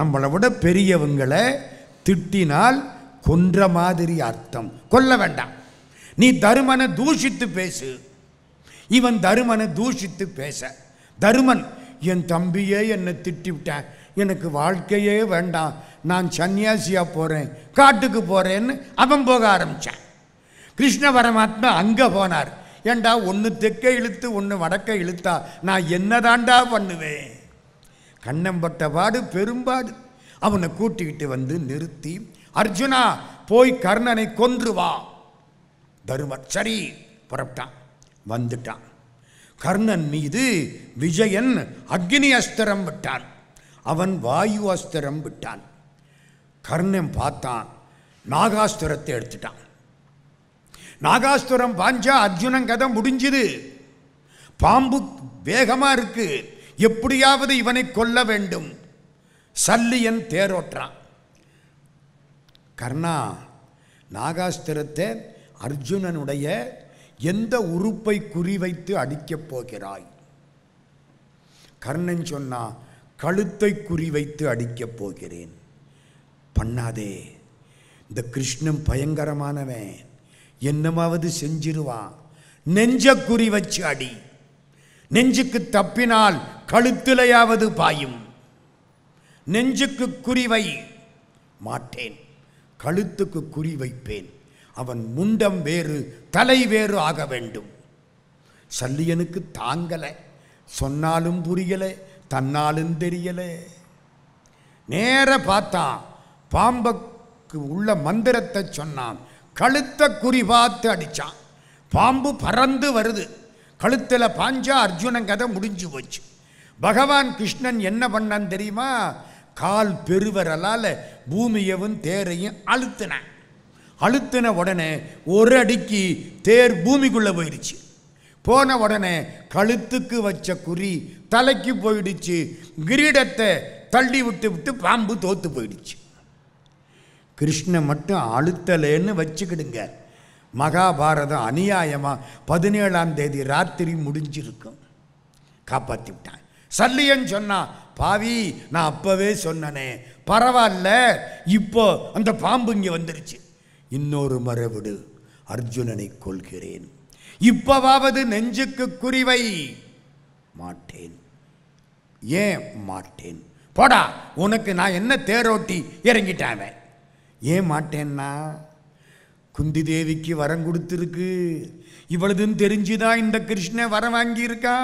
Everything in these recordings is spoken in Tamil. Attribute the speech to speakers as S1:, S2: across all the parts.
S1: நம்மளை விட பெரியவங்களை திட்டினால் கொன்ற மாதிரி அர்த்தம் கொல்ல வேண்டாம் நீ தருமனை தூஷித்து பேசு இவன் தருமனை தூஷித்து பேச தருமன் என் தம்பியே என்னை திட்டி விட்டேன் எனக்கு வாழ்க்கையே வேண்டாம் நான் சன்னியாசியாக போகிறேன் காட்டுக்கு போகிறேன்னு அவன் போக ஆரம்பித்தான் கிருஷ்ண பரமாத்மா அங்கே போனார் ஏண்டா ஒன்று தெற்கே இழுத்து ஒன்று வடக்க இழுத்தா நான் என்னதாண்டா பண்ணுவேன் பட்ட பாடு பெரும்பாடு அவனை கூட்டிக்கிட்டு வந்து நிறுத்தி அர்ஜுனா போய் கர்ணனை கொன்று வா தருமர் சரி புறப்பட்டான் வந்துட்டான் கர்ணன் மீது விஜயன் அக்னி அஸ்திரம் விட்டான் அவன் வாயு அஸ்திரம் விட்டான் கர்ணன் பார்த்தான் நாகாஸ்திரத்தை எடுத்துட்டான் நாகாஸ்திரம் பாஞ்சா அர்ஜுனன் கதை முடிஞ்சுது பாம்பு வேகமாக இருக்குது எப்படியாவது இவனை கொல்ல வேண்டும் சல்லியன் தேரோற்றான் கர்ணா நாகாஸ்திரத்தை அர்ஜுனனுடைய எந்த உறுப்பை குறிவைத்து அடிக்கப் போகிறாய் கர்ணன் சொன்னா கழுத்தை குறிவைத்து அடிக்கப் போகிறேன் பண்ணாதே இந்த கிருஷ்ணன் பயங்கரமானவன் என்னமாவது செஞ்சிருவான் நெஞ்ச குறி வச்சு அடி நெஞ்சுக்கு தப்பினால் கழுத்திலையாவது பாயும் நெஞ்சுக்கு குறிவை மாட்டேன் கழுத்துக்கு குறி வைப்பேன் அவன் முண்டம் வேறு தலை வேறு ஆக வேண்டும் சல்லியனுக்கு தாங்கலை சொன்னாலும் புரியலை தன்னாலும் தெரியலை நேர பார்த்தான் பாம்புக்கு உள்ள மந்திரத்தை சொன்னான் கழுத்தை குறி பார்த்து அடித்தான் பாம்பு பறந்து வருது கழுத்தில் பாஞ்சா அர்ஜுனன் கதை முடிஞ்சு போச்சு பகவான் கிருஷ்ணன் என்ன பண்ணான்னு தெரியுமா கால் பெருவரலால் பூமியவும் தேரையும் அழுத்தினான் அழுத்தின உடனே ஒரு அடிக்கு தேர் பூமிக்குள்ளே போயிடுச்சு போன உடனே கழுத்துக்கு வச்ச குறி தலைக்கு போயிடுச்சு கிரீடத்தை தள்ளி விட்டு விட்டு பாம்பு தோத்து போயிடுச்சு கிருஷ்ணன் மட்டும் அழுத்தலேன்னு வச்சுக்கிடுங்க மகாபாரதம் அநியாயமாக பதினேழாம் தேதி ராத்திரி முடிஞ்சிருக்கும் காப்பாற்றி விட்டான் சல்லியன் சொன்னான் பாவி நான் அப்போவே சொன்னனே பரவாயில்ல இப்போ அந்த பாம்பு இங்கே வந்துருச்சு இன்னொரு மரபுடு அர்ஜுனனை கொள்கிறேன் இப்பவாவது நெஞ்சுக்கு குறிவை மாட்டேன் ஏன் மாட்டேன் போடா உனக்கு நான் என்ன தேரோட்டி இறங்கிட்டாவேன் ஏன் மாட்டேன்னா குந்தி தேவிக்கு வரம் கொடுத்துருக்கு இவ்வளதுன்னு தெரிஞ்சுதான் இந்த கிருஷ்ண வரம் வாங்கியிருக்கா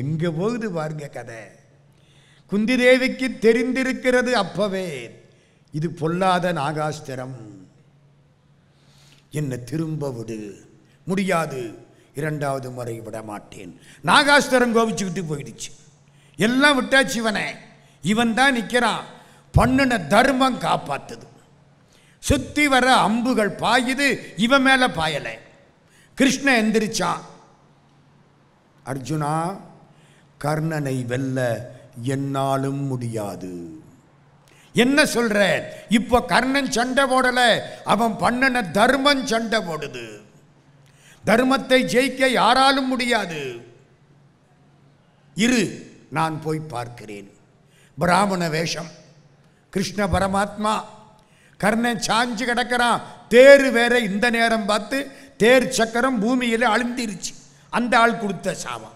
S1: எங்கே போகுது பாருங்க கதை குந்தி தேவிக்கு தெரிந்திருக்கிறது அப்பவே இது பொல்லாத நாகாஸ்திரம் என்னை திரும்ப விடு முடியாது இரண்டாவது முறை விட மாட்டேன் நாகாஸ்திரம் கோபிச்சுக்கிட்டு போயிடுச்சு எல்லாம் விட்டாச்சு இவனை இவன் தான் நிற்கிறான் பண்ணின தர்மம் காப்பாத்துது சுற்றி வர அம்புகள் பாயுது இவன் மேலே பாயலை கிருஷ்ண எந்திரிச்சான் அர்ஜுனா கர்ணனை வெல்ல என்னாலும் முடியாது என்ன சொல்ற இப்போ கர்ணன் சண்டை போடலை அவன் பண்ணன தர்மம் சண்டை போடுது தர்மத்தை ஜெயிக்க யாராலும் முடியாது இரு நான் போய் பார்க்கிறேன் பிராமண வேஷம் கிருஷ்ண பரமாத்மா கர்ணன் சாஞ்சு கிடக்கிறான் தேர் வேற இந்த நேரம் பார்த்து தேர் சக்கரம் பூமியில் அழுந்திருச்சு அந்த ஆள் கொடுத்த சாவம்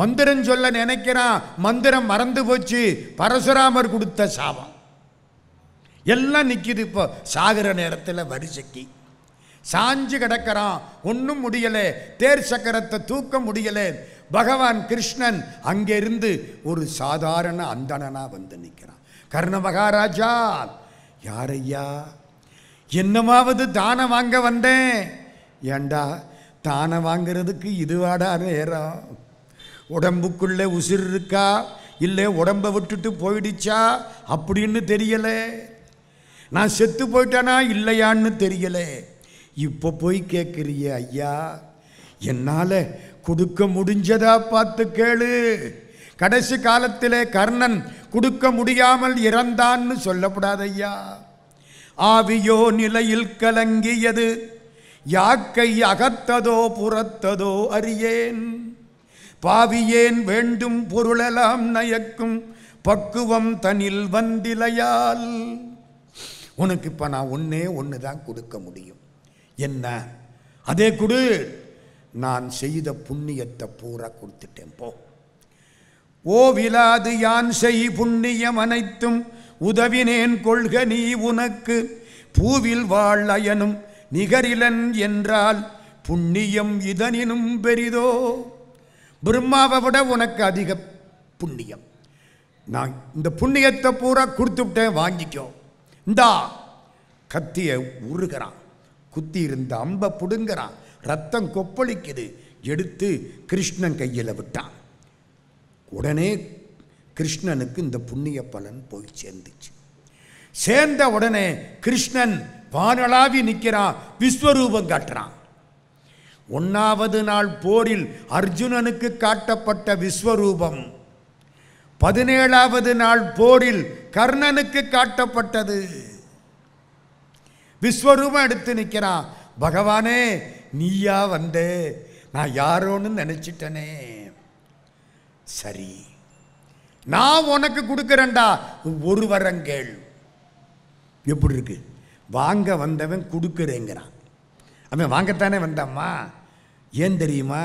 S1: மந்திரம் சொல்ல நினைக்கிறான் மந்திரம் மறந்து போச்சு பரசுராமர் கொடுத்த சாவம் எல்லாம் நிற்கிது இப்போ சாகிற நேரத்தில் வரிசைக்கு சாஞ்சு கிடக்கிறான் ஒன்றும் முடியலை தேர் சக்கரத்தை தூக்க முடியலை பகவான் கிருஷ்ணன் அங்கிருந்து ஒரு சாதாரண அந்தணனாக வந்து நிற்கிறான் கர்ண மகாராஜா ஐயா என்னமாவது தானம் வாங்க வந்தேன் ஏண்டா தானம் வாங்கிறதுக்கு இதுவாடா நேரம் உடம்புக்குள்ளே உசிர் இருக்கா இல்லை உடம்பை விட்டுட்டு போயிடுச்சா அப்படின்னு தெரியலை நான் செத்து போயிட்டானா இல்லையான்னு தெரியலை இப்போ போய் கேட்குறிய ஐயா என்னால் கொடுக்க முடிஞ்சதா பார்த்து கேளு கடைசி காலத்திலே கர்ணன் கொடுக்க முடியாமல் இறந்தான்னு சொல்லப்படாத ஐயா ஆவியோ நிலையில் கலங்கியது யாக்கை அகத்ததோ புறத்ததோ அறியேன் பாவியேன் வேண்டும் பொருளெல்லாம் நயக்கும் பக்குவம் தனில் வந்திலையால் உனக்கு இப்போ நான் ஒன்றே ஒன்று தான் கொடுக்க முடியும் என்ன அதே கொடு நான் செய்த புண்ணியத்தை பூரா கொடுத்துட்டேன் போ ஓவிலாது யான் செய் புண்ணியம் அனைத்தும் உதவினேன் கொள்க நீ உனக்கு பூவில் வாழ் அயனும் நிகரிலன் என்றால் புண்ணியம் இதனினும் பெரிதோ பிரம்மாவை விட உனக்கு அதிக புண்ணியம் நான் இந்த புண்ணியத்தை பூரா விட்டேன் வாங்கிக்கோ இந்தா கத்தியை உருகிறான் குத்தி இருந்த அம்பை புடுங்கிறான் ரத்தம் கொப்பளிக்குது எடுத்து கிருஷ்ணன் கையில் விட்டான் உடனே கிருஷ்ணனுக்கு இந்த புண்ணிய பலன் போய் சேர்ந்துச்சு சேர்ந்த உடனே கிருஷ்ணன் வானளாவி நிற்கிறான் விஸ்வரூபம் காட்டுறான் ஒன்றாவது நாள் போரில் அர்ஜுனனுக்கு காட்டப்பட்ட விஸ்வரூபம் பதினேழாவது நாள் போரில் கர்ணனுக்கு காட்டப்பட்டது விஸ்வரூபம் எடுத்து நிற்கிறான் பகவானே நீயா வந்தே நான் யாரோன்னு நினச்சிட்டனே சரி நான் உனக்கு கொடுக்குறேன்டா ஒரு வரங்கேள் எப்படி இருக்கு வாங்க வந்தவன் கொடுக்குறேங்கிறான் அவன் வாங்கத்தானே வந்தாம்மா ஏன் தெரியுமா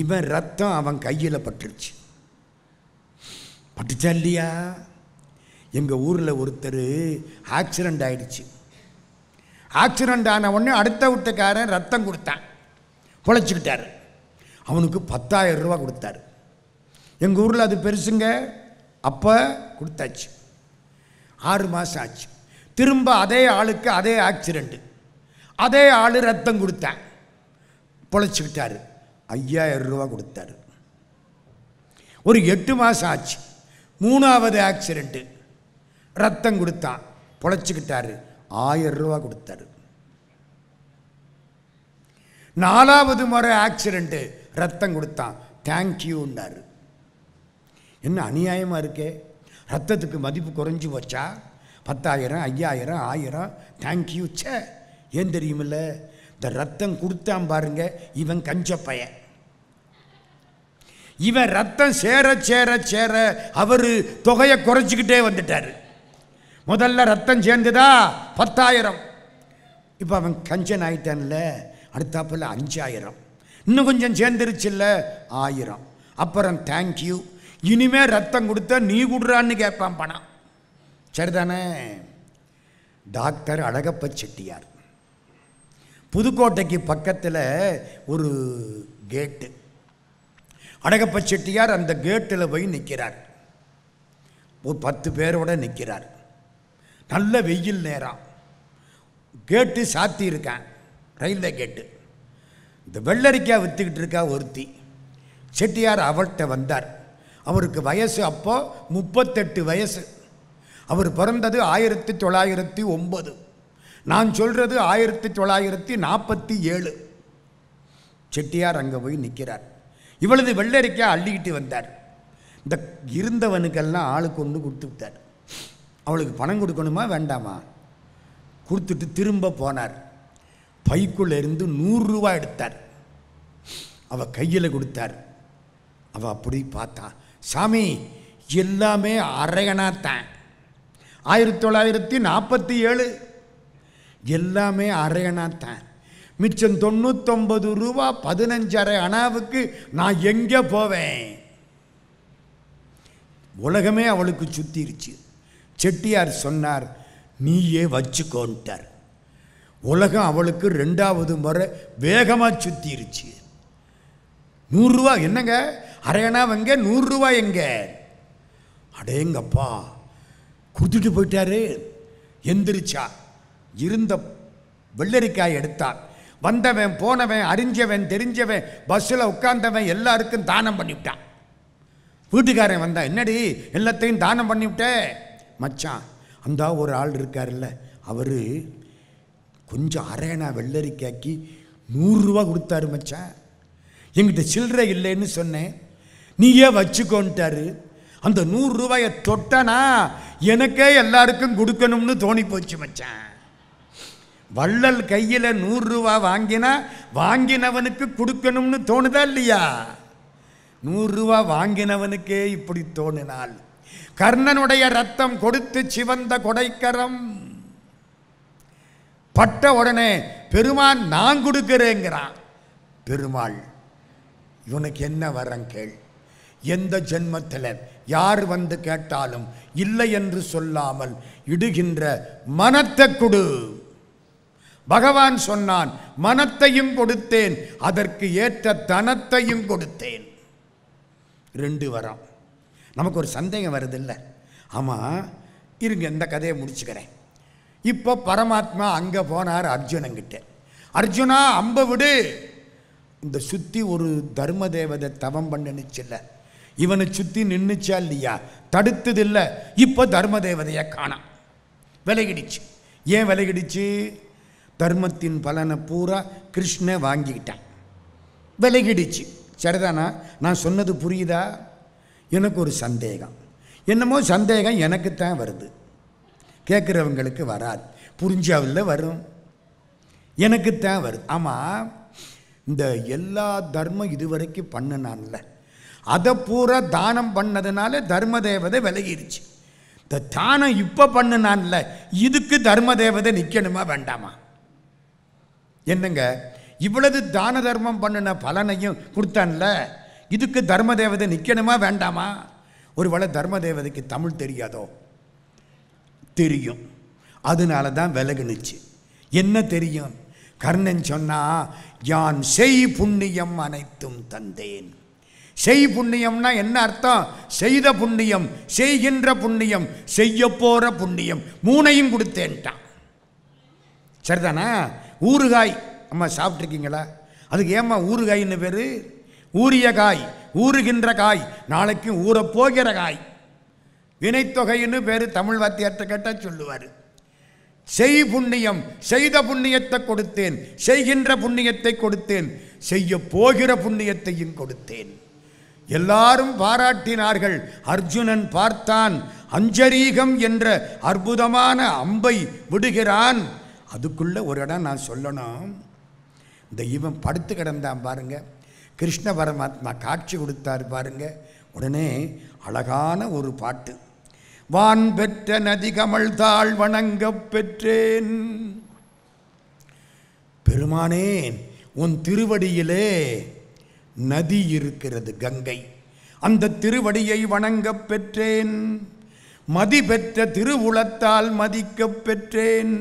S1: இவன் ரத்தம் அவன் கையில் பட்டுருச்சு பட்டுச்சா இல்லையா எங்கள் ஊரில் ஒருத்தர் ஆக்சிடெண்ட் ஆகிடுச்சு ஆக்சிடெண்ட் ஆன உடனே அடுத்த வீட்டுக்காரன் ரத்தம் கொடுத்தான் பொழைச்சிக்கிட்டார் அவனுக்கு பத்தாயிரம் ரூபா கொடுத்தாரு எங்கள் ஊரில் அது பெருசுங்க அப்போ கொடுத்தாச்சு ஆறு மாதம் ஆச்சு திரும்ப அதே ஆளுக்கு அதே ஆக்சிடெண்ட்டு அதே ஆள் ரத்தம் கொடுத்தேன் பொழைச்சிக்கிட்டார் ஐயாயிரம் ரூபா கொடுத்தாரு ஒரு எட்டு மாதம் ஆச்சு மூணாவது ஆக்சிடெண்ட்டு ரத்தம் கொடுத்தான் பொழைச்சிக்கிட்டாரு ஆயிரம் ரூபா கொடுத்தாரு நாலாவது முறை ஆக்சிடெண்ட்டு ரத்தம் கொடுத்தான் தேங்க்யூன்னாரு என்ன அநியாயமாக இருக்கே ரத்தத்துக்கு மதிப்பு குறைஞ்சி வச்சா பத்தாயிரம் ஐயாயிரம் ஆயிரம் தேங்க்யூ சே ஏன் தெரியுமில்ல இந்த ரத்தம் கொடுத்தான் பாருங்க இவன் கஞ்ச பையன் இவன் ரத்தம் சேர சேர சேர அவர் தொகையை குறைச்சிக்கிட்டே வந்துட்டார் முதல்ல ரத்தம் சேர்ந்துதா பத்தாயிரம் இப்போ அவன் கஞ்சன் ஆயிட்டான்ல அடுத்தாப்பில் அஞ்சாயிரம் இன்னும் கொஞ்சம் சேர்ந்துருச்சுல்ல ஆயிரம் அப்புறம் தேங்க்யூ இனிமேல் ரத்தம் கொடுத்தா நீ கொடுறான்னு கேட்பான் பணம் சரிதானே டாக்டர் அழகப்ப செட்டியார் புதுக்கோட்டைக்கு பக்கத்தில் ஒரு கேட்டு அழகப்ப செட்டியார் அந்த கேட்டில் போய் நிற்கிறார் ஒரு பத்து பேரோட நிற்கிறார் நல்ல வெயில் நேரம் கேட்டு சாத்தி ரயில்வே கேட்டு இந்த வெள்ளரிக்காய் விற்றுக்கிட்டு இருக்கா ஒருத்தி செட்டியார் அவள்கிட்ட வந்தார் அவருக்கு வயசு அப்போ முப்பத்தெட்டு வயசு அவர் பிறந்தது ஆயிரத்தி தொள்ளாயிரத்தி ஒம்பது நான் சொல்கிறது ஆயிரத்தி தொள்ளாயிரத்தி நாற்பத்தி ஏழு செட்டியார் அங்கே போய் நிற்கிறார் இவளது வெள்ளரிக்காய் அள்ளிக்கிட்டு வந்தார் இந்த இருந்தவனுக்கெல்லாம் ஆளுக்கு ஒன்று கொடுத்து விட்டார் அவளுக்கு பணம் கொடுக்கணுமா வேண்டாமா கொடுத்துட்டு திரும்ப போனார் பைக்குள்ளே இருந்து நூறுரூவா எடுத்தார் அவள் கையில் கொடுத்தார் அவள் அப்படி பார்த்தா சாமி எல்லாமே தான் ஆயிரத்தி தொள்ளாயிரத்தி நாற்பத்தி ஏழு எல்லாமே அரையனாத்தான் மிச்சம் தொண்ணூத்தொம்பது ரூபா பதினஞ்சரை அணாவுக்கு நான் எங்கே போவேன் உலகமே அவளுக்கு சுத்திருச்சு செட்டியார் சொன்னார் நீயே வச்சுக்கோன்ட்டார் உலகம் அவளுக்கு ரெண்டாவது முறை வேகமாக சுத்திருச்சு நூறுரூவா என்னங்க அரையனா எங்கே நூறுரூவா எங்கே அடேங்கப்பா கொடுத்துட்டு போயிட்டாரு எந்திரிச்சா இருந்த வெள்ளரிக்காய் எடுத்தான் வந்தவன் போனவன் அறிஞ்சவன் தெரிஞ்சவன் பஸ்ஸில் உட்கார்ந்தவன் எல்லாருக்கும் தானம் பண்ணிவிட்டான் வீட்டுக்காரன் வந்தான் என்னடி எல்லாத்தையும் தானம் பண்ணிவிட்டே மச்சான் அந்த ஒரு ஆள் இருக்கார்ல அவர் கொஞ்சம் அரையணா வெள்ளரிக்காக்கி நூறுரூவா கொடுத்தாரு மச்சான் எங்கிட்ட சில்லறை இல்லைன்னு சொன்னேன் நீயே வச்சுக்கோன்ட்டாரு அந்த நூறுரூவாயை தொட்டனா எனக்கே எல்லாருக்கும் கொடுக்கணும்னு தோணி போச்சு மச்சான் வள்ளல் கையில் நூறுரூவா வாங்கினா வாங்கினவனுக்கு கொடுக்கணும்னு தோணுதா இல்லையா நூறுரூவா வாங்கினவனுக்கே இப்படி தோணினால் கர்ணனுடைய ரத்தம் கொடுத்து சிவந்த கொடைக்கரம் பட்ட உடனே பெருமான் நான் கொடுக்கிறேங்கிறான் பெருமாள் இவனுக்கு என்ன வரம் கேள் எந்த ஜென்மத்தில் யார் வந்து கேட்டாலும் இல்லை என்று சொல்லாமல் இடுகின்ற மனத்தை கொடு பகவான் சொன்னான் மனத்தையும் கொடுத்தேன் அதற்கு ஏற்ற தனத்தையும் கொடுத்தேன் ரெண்டு வரம் நமக்கு ஒரு சந்தேகம் இல்லை ஆமாம் இருங்க இந்த கதையை முடிச்சுக்கிறேன் இப்போ பரமாத்மா அங்கே போனார் அர்ஜுனங்கிட்ட அர்ஜுனா அம்ப விடு இந்த சுற்றி ஒரு தர்ம தேவதை தவம் பண்ணுனுச்சுல்ல இவனை சுற்றி நின்றுச்சா இல்லையா இல்லை இப்போ தர்ம தேவதையை காணாம் விலகிடுச்சு ஏன் விலகிடுச்சு தர்மத்தின் பலனை பூரா கிருஷ்ண வாங்கிக்கிட்டான் விலகிடுச்சு சரிதானா நான் சொன்னது புரியுதா எனக்கு ஒரு சந்தேகம் என்னமோ சந்தேகம் எனக்குத்தான் வருது கேட்குறவங்களுக்கு வராது புரிஞ்சாவில் வரும் எனக்குத்தான் வருது ஆமாம் இந்த எல்லா தர்மம் இதுவரைக்கும் பண்ணனான்ல அதை பூரா தானம் பண்ணதுனால தர்ம தேவதை விலகிருச்சு இந்த தானம் இப்போ பண்ணுனான்ல இதுக்கு தர்ம தேவதை நிற்கணுமா வேண்டாமா என்னங்க இவ்வளவு தான தர்மம் பண்ணின பலனையும் கொடுத்தான்ல இதுக்கு தர்ம தேவதை நிற்கணுமா வேண்டாமா ஒருவேளை தர்ம தேவதைக்கு தமிழ் தெரியாதோ தெரியும் அதனால தான் விலகுனுச்சு என்ன தெரியும் கர்ணன் சொன்னா யான் செய் புண்ணியம் அனைத்தும் தந்தேன் செய் புண்ணியம்னா என்ன அர்த்தம் செய்த புண்ணியம் செய்கின்ற புண்ணியம் செய்ய போகிற புண்ணியம் மூணையும் கொடுத்தேன்ட்டான் சரிதானா ஊறுகாய் அம்மா சாப்பிட்ருக்கீங்களா அதுக்கு ஏம்மா ஊறுகாயின்னு பேர் ஊறிய காய் ஊறுகின்ற காய் நாளைக்கும் ஊறப்போகிற காய் வினைத்தொகைன்னு பேர் தமிழ் வாத்தியார்கிட்ட கேட்டால் சொல்லுவார் செய் புண்ணியம் செய்த புண்ணியத்தை கொடுத்தேன் செய்கின்ற புண்ணியத்தை கொடுத்தேன் செய்ய போகிற புண்ணியத்தையும் கொடுத்தேன் எல்லாரும் பாராட்டினார்கள் அர்ஜுனன் பார்த்தான் அஞ்சரீகம் என்ற அற்புதமான அம்பை விடுகிறான் அதுக்குள்ளே ஒரு இடம் நான் சொல்லணும் இந்த இவன் படுத்து கிடந்தான் பாருங்க கிருஷ்ண பரமாத்மா காட்சி கொடுத்தார் பாருங்க உடனே அழகான ஒரு பாட்டு வான் பெற்ற நதி தாழ் வணங்க பெற்றேன் பெருமானேன் உன் திருவடியிலே நதி இருக்கிறது கங்கை அந்த திருவடியை வணங்கப் பெற்றேன் மதி பெற்ற திருவுளத்தால் மதிக்கப் பெற்றேன்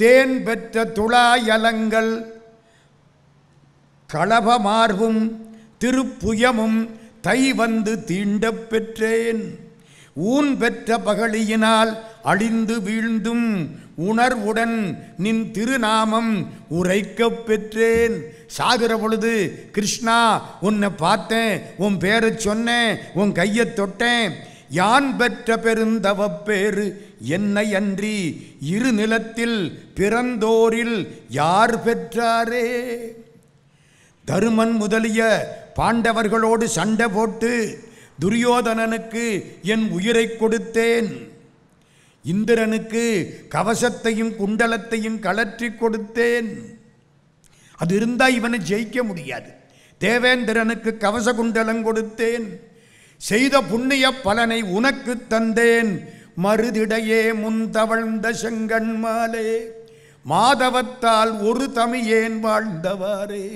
S1: தேன் பெற்ற துளாயலங்கள் களபமார்பும் திருப்புயமும் தை வந்து தீண்டப் பெற்றேன் ஊன் பெற்ற பகழியினால் அழிந்து வீழ்ந்தும் உணர்வுடன் நின் திருநாமம் உரைக்கப் பெற்றேன் சாகிற பொழுது கிருஷ்ணா உன்னை பார்த்தேன் உன் பேரை சொன்னேன் உன் கையை தொட்டேன் யான் பெற்ற பேரு என்னை அன்றி இரு நிலத்தில் பிறந்தோரில் யார் பெற்றாரே தருமன் முதலிய பாண்டவர்களோடு சண்டை போட்டு துரியோதனனுக்கு என் உயிரை கொடுத்தேன் இந்திரனுக்கு கவசத்தையும் குண்டலத்தையும் கலற்றி கொடுத்தேன் அது இருந்தால் இவனை ஜெயிக்க முடியாது தேவேந்திரனுக்கு கவச குண்டலம் கொடுத்தேன் செய்த புண்ணிய பலனை உனக்கு தந்தேன் மருதிடையே முந்தவழ்ந்த செங்கண் மாலே மாதவத்தால் ஒரு தமியேன் வாழ்ந்தவாறே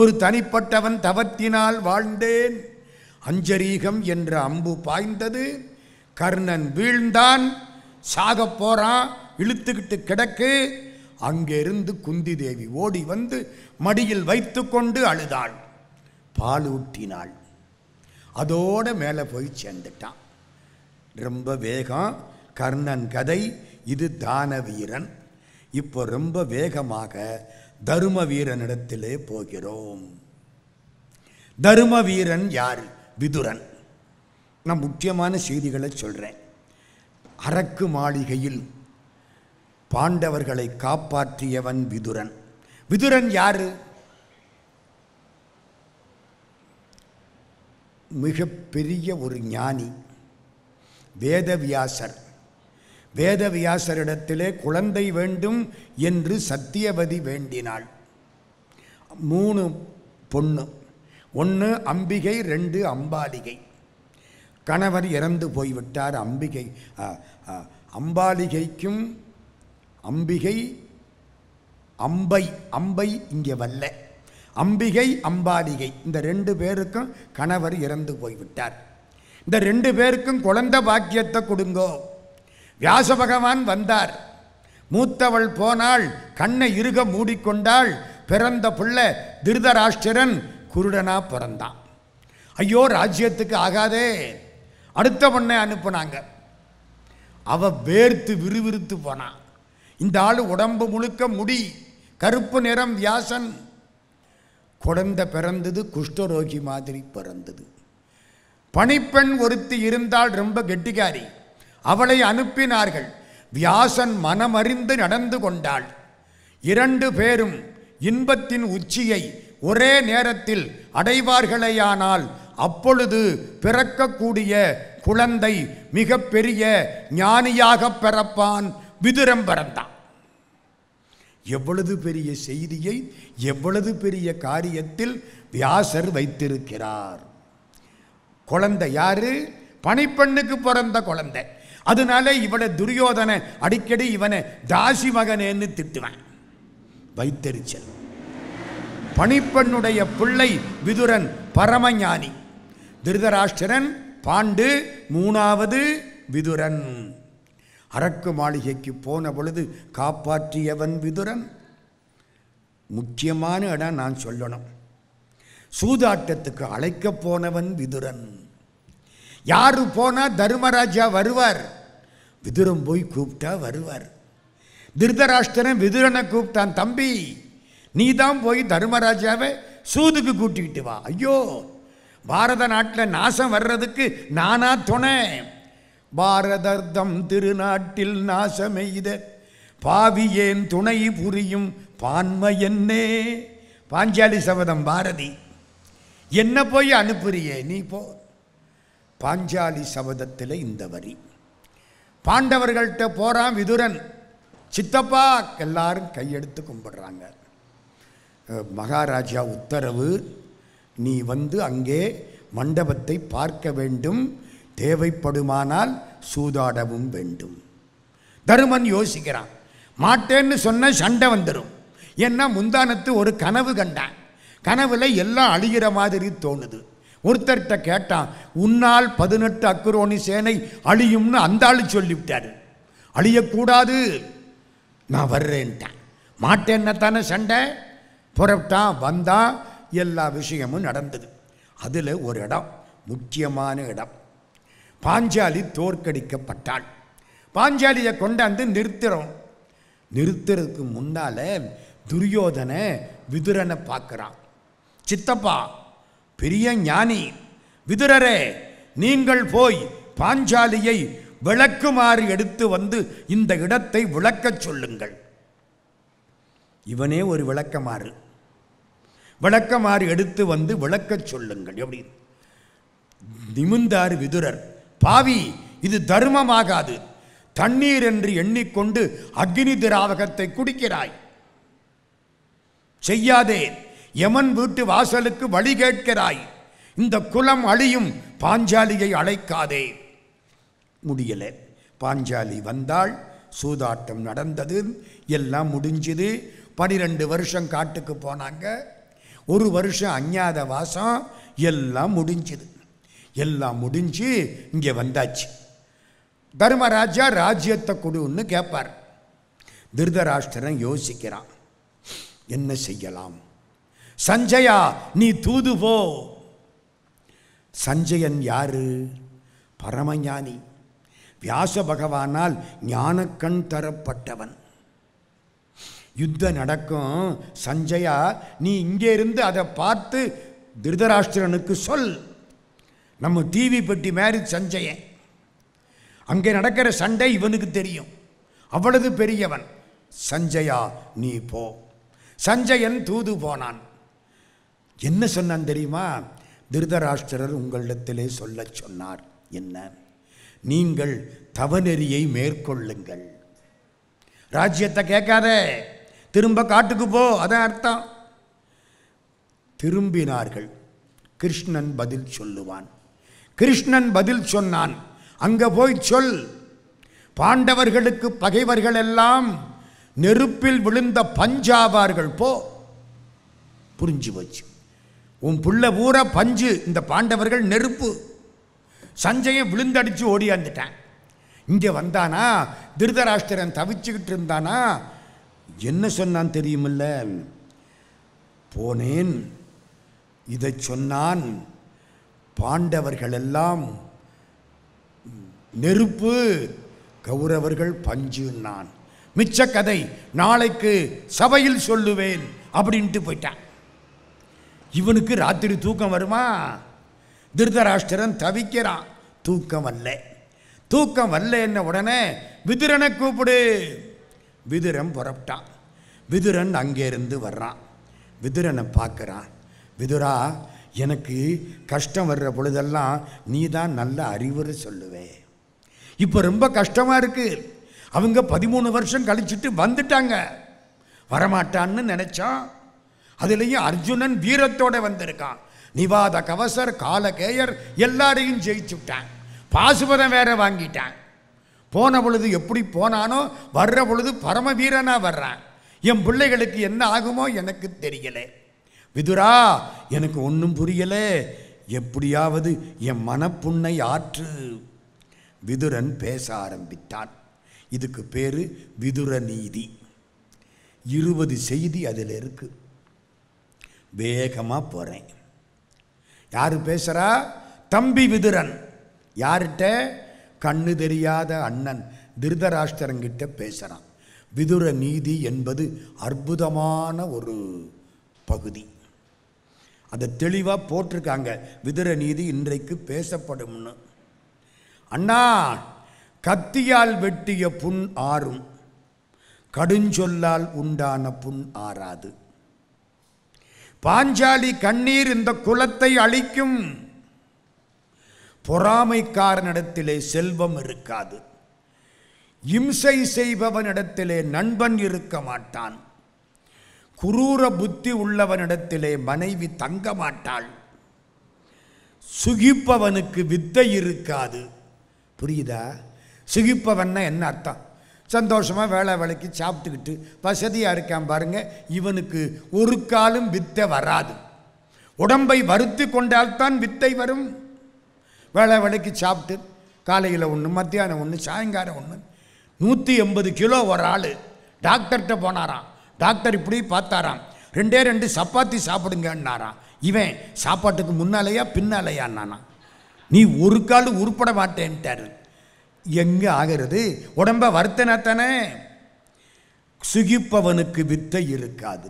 S1: ஒரு தனிப்பட்டவன் தவத்தினால் வாழ்ந்தேன் அஞ்சரீகம் என்ற அம்பு பாய்ந்தது கர்ணன் வீழ்ந்தான் சாக போகிறான் இழுத்துக்கிட்டு கிடக்கு அங்கிருந்து குந்தி தேவி ஓடி வந்து மடியில் வைத்து கொண்டு அழுதாள் பால் ஊட்டினாள் அதோட மேலே போய் சேர்ந்துட்டான் ரொம்ப வேகம் கர்ணன் கதை இது தான வீரன் இப்போ ரொம்ப வேகமாக தரும வீரனிடத்திலே போகிறோம் தரும வீரன் யார் விதுரன் நான் முக்கியமான செய்திகளை சொல்கிறேன் அரக்கு மாளிகையில் பாண்டவர்களை காப்பாற்றியவன் விதுரன் விதுரன் யாரு மிகப்பெரிய ஒரு ஞானி வேதவியாசர் வேதவியாசரிடத்திலே குழந்தை வேண்டும் என்று சத்தியவதி வேண்டினாள் மூணு பொண்ணு ஒன்று அம்பிகை ரெண்டு அம்பாலிகை கணவர் இறந்து போய்விட்டார் அம்பிகை அம்பாலிகைக்கும் அம்பிகை அம்பை அம்பை இங்கே வல்ல அம்பிகை அம்பாலிகை இந்த ரெண்டு பேருக்கும் கணவர் இறந்து போய்விட்டார் இந்த ரெண்டு பேருக்கும் குழந்த பாக்கியத்தை கொடுங்கோ வியாச பகவான் வந்தார் மூத்தவள் போனால் கண்ணை இருக மூடிக்கொண்டாள் பிறந்த புள்ள திருதராஷ்டிரன் குருடனா பிறந்தான் ஐயோ ராஜ்யத்துக்கு ஆகாதே அடுத்த பொண்ணை அனுப்புனாங்க அவள் வேர்த்து விறுவிறுத்து போனான் இந்த ஆள் உடம்பு முழுக்க முடி கருப்பு நிறம் வியாசன் குழந்தை பிறந்தது குஷ்டரோகி மாதிரி பிறந்தது பணிப்பெண் ஒருத்தி இருந்தால் ரொம்ப கெட்டிக்காரி அவளை அனுப்பினார்கள் வியாசன் மனமறிந்து நடந்து கொண்டாள் இரண்டு பேரும் இன்பத்தின் உச்சியை ஒரே நேரத்தில் அடைவார்களேயானால் அப்பொழுது பிறக்கக்கூடிய குழந்தை மிக பெரிய ஞானியாக பிறப்பான் விதுரம் பிறந்தான் எவ்வளவு பெரிய செய்தியை எவ்வளவு பெரிய காரியத்தில் வியாசர் வைத்திருக்கிறார் குழந்தை யாரு பனிப்பெண்ணுக்கு பிறந்த குழந்தை அதனால இவனை துரியோதனை அடிக்கடி இவனை தாசி மகனேன்னு திட்டுவேன் வைத்தறிச்சல் பனிப்பெண்ணுடைய பிள்ளை விதுரன் பரமஞானி திருதராஷ்டிரன் பாண்டு மூணாவது விதுரன் அரக்கு மாளிகைக்கு போன பொழுது காப்பாற்றியவன் விதுரன் முக்கியமான இடம் நான் சொல்லணும் சூதாட்டத்துக்கு அழைக்க போனவன் விதுரன் யாரு போனால் தர்மராஜா வருவார் விதுரம் போய் கூப்பிட்டா வருவார் திருதராஷ்டிரன் விதுரனை கூப்பிட்டான் தம்பி நீ தான் போய் தர்மராஜாவை சூதுக்கு கூட்டிக்கிட்டு வா ஐயோ பாரத நாட்டில் நாசம் வர்றதுக்கு நானா துணை பாரதர்தம் திருநாட்டில் நாசமெய்த ஏன் துணை புரியும் என்னே பாஞ்சாலி சபதம் பாரதி என்ன போய் அனுப்புறியே நீ போ பாஞ்சாலி சபதத்தில் இந்த வரி பாண்டவர்கள்ட்ட போகிறான் விதுரன் சித்தப்பா எல்லாரும் கையெடுத்து கும்பிடுறாங்க மகாராஜா உத்தரவு நீ வந்து அங்கே மண்டபத்தை பார்க்க வேண்டும் தேவைப்படுமானால் சூதாடவும் வேண்டும் தருமன் யோசிக்கிறான் மாட்டேன்னு சொன்ன சண்டை வந்துடும் ஏன்னா முந்தானத்து ஒரு கனவு கண்டான் கனவில் எல்லாம் அழிகிற மாதிரி தோணுது ஒருத்தர்கிட்ட கேட்டான் உன்னால் பதினெட்டு அக்குரோணி சேனை அழியும்னு அந்த ஆள் சொல்லிவிட்டாரு அழியக்கூடாது நான் வர்றேன்ட்டான் மாட்டேன்னு தானே சண்டை புறப்பட்டான் வந்தான் எல்லா விஷயமும் நடந்தது அதில் ஒரு இடம் முக்கியமான இடம் பாஞ்சாலி தோற்கடிக்கப்பட்டாள் பாஞ்சாலியை கொண்டாந்து நிறுத்துகிறோம் நிறுத்துறதுக்கு முன்னால் துரியோதனை விதுரனை பார்க்குறான் சித்தப்பா பெரிய ஞானி விதுரரே நீங்கள் போய் பாஞ்சாலியை விளக்குமாறு எடுத்து வந்து இந்த இடத்தை விளக்கச் சொல்லுங்கள் இவனே ஒரு விளக்கமாறு விளக்கமாறு எடுத்து வந்து விளக்கச் சொல்லுங்கள் அப்படின்னு நிமிந்தார் விதுரர் பாவி இது தர்மமாகாது தண்ணீர் என்று எண்ணிக்கொண்டு அக்னி திராவகத்தை குடிக்கிறாய் செய்யாதே யமன் வீட்டு வாசலுக்கு வழி கேட்கிறாய் இந்த குலம் அழியும் பாஞ்சாலியை அழைக்காதே முடியலை பாஞ்சாலி வந்தாள் சூதாட்டம் நடந்தது எல்லாம் முடிஞ்சுது பனிரெண்டு வருஷம் காட்டுக்கு போனாங்க ஒரு வருஷம் அஞ்ஞாத வாசம் எல்லாம் முடிஞ்சுது எல்லாம் முடிஞ்சு இங்கே வந்தாச்சு தர்மராஜா ராஜ்யத்தை கொடுன்னு கேட்பார் திருதராஷ்டிரன் யோசிக்கிறான் என்ன செய்யலாம் சஞ்சயா நீ தூது போ சஞ்சயன் யாரு பரமஞானி வியாச பகவானால் ஞானக்கண் தரப்பட்டவன் யுத்தம் நடக்கும் சஞ்சயா நீ இங்கே இருந்து அதை பார்த்து திருதராஷ்டிரனுக்கு சொல் நம்ம டிவி பெட்டி மாதிரி சஞ்சயன் அங்கே நடக்கிற சண்டை இவனுக்கு தெரியும் அவ்வளவு பெரியவன் சஞ்சயா நீ போ சஞ்சயன் தூது போனான் என்ன சொன்னான் தெரியுமா திருதராஷ்டிரர் உங்களிடத்திலே சொல்ல சொன்னார் என்ன நீங்கள் தவநெறியை மேற்கொள்ளுங்கள் ராஜ்யத்தை கேட்காதே திரும்ப காட்டுக்கு போ அதான் அர்த்தம் திரும்பினார்கள் கிருஷ்ணன் பதில் சொல்லுவான் கிருஷ்ணன் பதில் சொன்னான் அங்கே போய் சொல் பாண்டவர்களுக்கு பகைவர்கள் எல்லாம் நெருப்பில் விழுந்த பஞ்சாவார்கள் போ புரிஞ்சு போச்சு உன் புள்ள பூரா பஞ்சு இந்த பாண்டவர்கள் நெருப்பு சஞ்சயம் விழுந்தடிச்சு ஓடியாந்துட்டேன் இங்கே வந்தானா திருதராஷ்டிரன் தவிச்சுக்கிட்டு இருந்தானா என்ன சொன்னான் தெரியுமில்ல போனேன் இதை சொன்னான் பாண்டவர்களெல்லாம் நெருப்பு கௌரவர்கள் பஞ்சு நான் மிச்ச கதை நாளைக்கு சபையில் சொல்லுவேன் அப்படின்ட்டு போயிட்டான் இவனுக்கு ராத்திரி தூக்கம் வருமா திருதராஷ்டிரன் தவிக்கிறான் தூக்கம் வரல தூக்கம் வரல என்ன உடனே விதிரனை கூப்பிடு விதுரன் புறப்பட்டான் விதுரன் அங்கேருந்து வர்றான் விதுரனை பார்க்குறான் விதுரா எனக்கு கஷ்டம் வர்ற பொழுதெல்லாம் நீ தான் நல்ல அறிவுரை சொல்லுவே இப்போ ரொம்ப கஷ்டமாக இருக்குது அவங்க பதிமூணு வருஷம் கழிச்சுட்டு வந்துட்டாங்க வரமாட்டான்னு நினச்சான் அதுலேயும் அர்ஜுனன் வீரத்தோடு வந்திருக்கான் நிவாத கவசர் காலகேயர் எல்லாரையும் விட்டான் பாசுபதம் வேற வாங்கிட்டான் போன பொழுது எப்படி போனானோ வர்ற பொழுது பரமவீரனாக வர்றான் என் பிள்ளைகளுக்கு என்ன ஆகுமோ எனக்கு தெரியலை விதுரா எனக்கு ஒன்றும் புரியலை எப்படியாவது என் மனப்புண்ணை ஆற்று விதுரன் பேச ஆரம்பித்தான் இதுக்கு பேர் விதுர நீதி இருபது செய்தி அதில் இருக்குது வேகமாக போகிறேன் யார் பேசுகிறா தம்பி விதுரன் யார்கிட்ட கண்ணு தெரியாத அண்ணன் திருதராஷ்டிரங்கிட்ட பேசுகிறான் விதுர நீதி என்பது அற்புதமான ஒரு பகுதி அதை தெளிவாக போட்டிருக்காங்க விதுர நீதி இன்றைக்கு பேசப்படும்னு அண்ணா கத்தியால் வெட்டிய புண் ஆறும் கடுஞ்சொல்லால் உண்டான புண் ஆறாது பாஞ்சாலி கண்ணீர் இந்த குலத்தை அழிக்கும் பொறாமைக்காரனிடத்திலே செல்வம் இருக்காது இம்சை செய்பவனிடத்திலே நண்பன் இருக்க மாட்டான் குரூர புத்தி உள்ளவனிடத்திலே மனைவி தங்க மாட்டாள் சுகிப்பவனுக்கு வித்தை இருக்காது புரியுதா சுகிப்பவன்னா என்ன அர்த்தம் சந்தோஷமாக வேலை வேலைக்கு சாப்பிட்டுக்கிட்டு வசதியாக இருக்கான் பாருங்க இவனுக்கு ஒரு காலும் வித்தை வராது உடம்பை வருத்தி கொண்டால்தான் வித்தை வரும் வேலை வேலைக்கு சாப்பிட்டு காலையில் ஒன்று மத்தியானம் ஒன்று சாயங்காலம் ஒன்று நூற்றி எண்பது கிலோ ஒரு ஆள் டாக்டர்கிட்ட போனாராம் டாக்டர் இப்படி பார்த்தாராம் ரெண்டே ரெண்டு சப்பாத்தி சாப்பிடுங்கன்னாராம் இவன் சாப்பாட்டுக்கு முன்னாலேயா பின்னாலேயான்னானா நீ ஒரு கால் உருப்பட மாட்டேன்ட்டாரு எங்கே ஆகிறது உடம்ப தானே சுகிப்பவனுக்கு வித்தை இருக்காது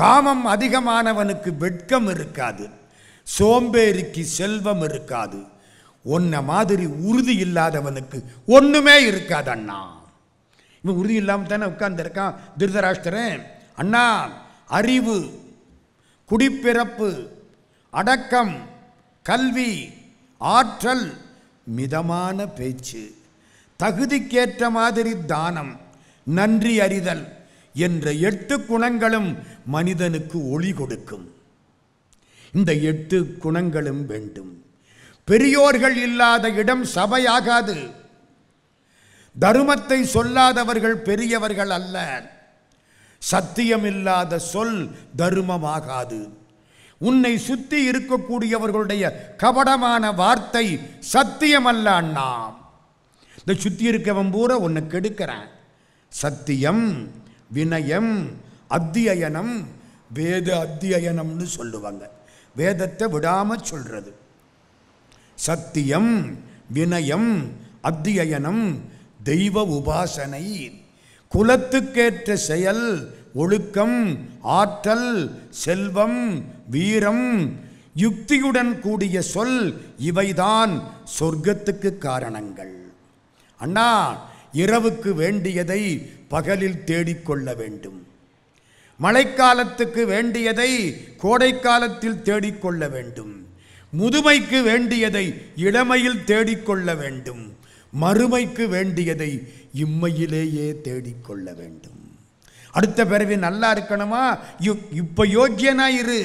S1: காமம் அதிகமானவனுக்கு வெட்கம் இருக்காது சோம்பேறிக்கு செல்வம் இருக்காது ஒன்ன மாதிரி உறுதி இல்லாதவனுக்கு ஒன்றுமே இருக்காது அண்ணா இவன் உறுதி இல்லாமல் தானே உட்கார்ந்துருக்கான் திருதராஷ்டிரன் அண்ணா அறிவு குடிப்பிறப்பு அடக்கம் கல்வி ஆற்றல் மிதமான பேச்சு தகுதிக்கேற்ற மாதிரி தானம் நன்றி அறிதல் என்ற எட்டு குணங்களும் மனிதனுக்கு ஒளி கொடுக்கும் இந்த எட்டு குணங்களும் வேண்டும் பெரியோர்கள் இல்லாத இடம் சபையாகாது தருமத்தை சொல்லாதவர்கள் பெரியவர்கள் அல்ல சத்தியம் இல்லாத சொல் தருமமாகாது உன்னை சுத்தி இருக்கக்கூடியவர்களுடைய கபடமான வார்த்தை சத்தியம் அல்ல அண்ணா இந்த சுத்தி இருக்கவன் பூரா உன்னை கெடுக்கிறேன் சத்தியம் வினயம் அத்தியனம் வேத அத்தியனம்னு சொல்லுவாங்க வேதத்தை விடாமல் சொல்கிறது சத்தியம் வினயம் அத்தியனம் தெய்வ உபாசனை குலத்துக்கேற்ற செயல் ஒழுக்கம் ஆற்றல் செல்வம் வீரம் யுக்தியுடன் கூடிய சொல் இவைதான் சொர்க்கத்துக்கு காரணங்கள் அண்ணா இரவுக்கு வேண்டியதை பகலில் தேடிக்கொள்ள வேண்டும் மழைக்காலத்துக்கு வேண்டியதை கோடைக்காலத்தில் தேடிக்கொள்ள வேண்டும் முதுமைக்கு வேண்டியதை இளமையில் தேடிக்கொள்ள வேண்டும் மறுமைக்கு வேண்டியதை இம்மையிலேயே தேடிக்கொள்ள வேண்டும் அடுத்த பிறவி நல்லா இருக்கணுமா இப்போ யோக்கியனா இரு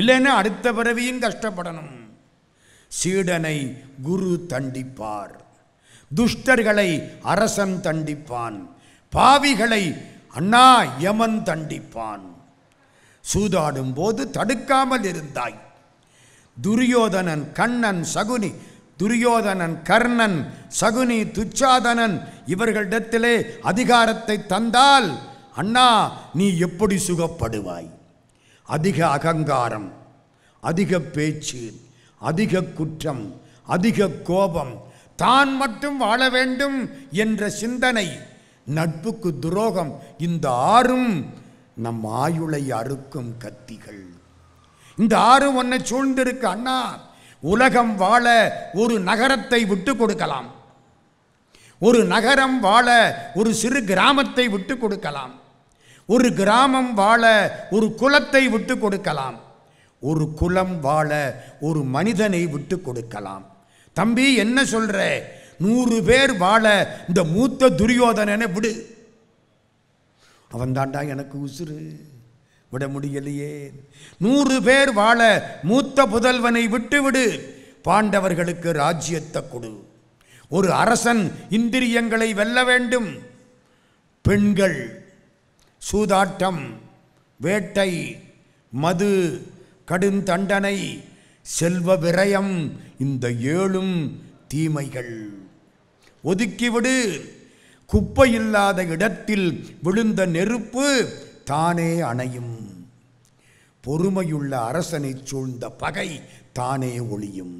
S1: இல்லைன்னா அடுத்த பிறவியும் கஷ்டப்படணும் சீடனை குரு தண்டிப்பார் துஷ்டர்களை அரசன் தண்டிப்பான் பாவிகளை அண்ணா யமன் தண்டிப்பான் சூதாடும் போது தடுக்காமல் இருந்தாய் துரியோதனன் கண்ணன் சகுனி துரியோதனன் கர்ணன் சகுனி துச்சாதனன் இவர்களிடத்திலே அதிகாரத்தை தந்தால் அண்ணா நீ எப்படி சுகப்படுவாய் அதிக அகங்காரம் அதிக பேச்சு அதிக குற்றம் அதிக கோபம் தான் மட்டும் வாழ வேண்டும் என்ற சிந்தனை நட்புக்கு துரோகம் இந்த ஆறும் நம் ஆயுளை அறுக்கும் கத்திகள் இந்த ஆறு ஒன்றை சூழ்ந்திருக்க அண்ணா உலகம் வாழ ஒரு நகரத்தை விட்டு கொடுக்கலாம் ஒரு நகரம் வாழ ஒரு சிறு கிராமத்தை விட்டு கொடுக்கலாம் ஒரு கிராமம் வாழ ஒரு குலத்தை விட்டு கொடுக்கலாம் ஒரு குலம் வாழ ஒரு மனிதனை விட்டு கொடுக்கலாம் தம்பி என்ன சொல்கிற நூறு பேர் வாழ இந்த மூத்த துரியோதனனை விடு அவன் தாண்டா எனக்கு உசுறு விட முடியலையே நூறு பேர் வாழ மூத்த புதல்வனை விட்டுவிடு பாண்டவர்களுக்கு ராஜ்யத்தை கொடு ஒரு அரசன் இந்திரியங்களை வெல்ல வேண்டும் பெண்கள் சூதாட்டம் வேட்டை மது கடுந்தண்டனை செல்வ விரயம் இந்த ஏழும் தீமைகள் ஒதுக்கிவிடு குப்பை இல்லாத இடத்தில் விழுந்த நெருப்பு தானே அணையும் பொறுமையுள்ள அரசனை சூழ்ந்த பகை தானே ஒளியும்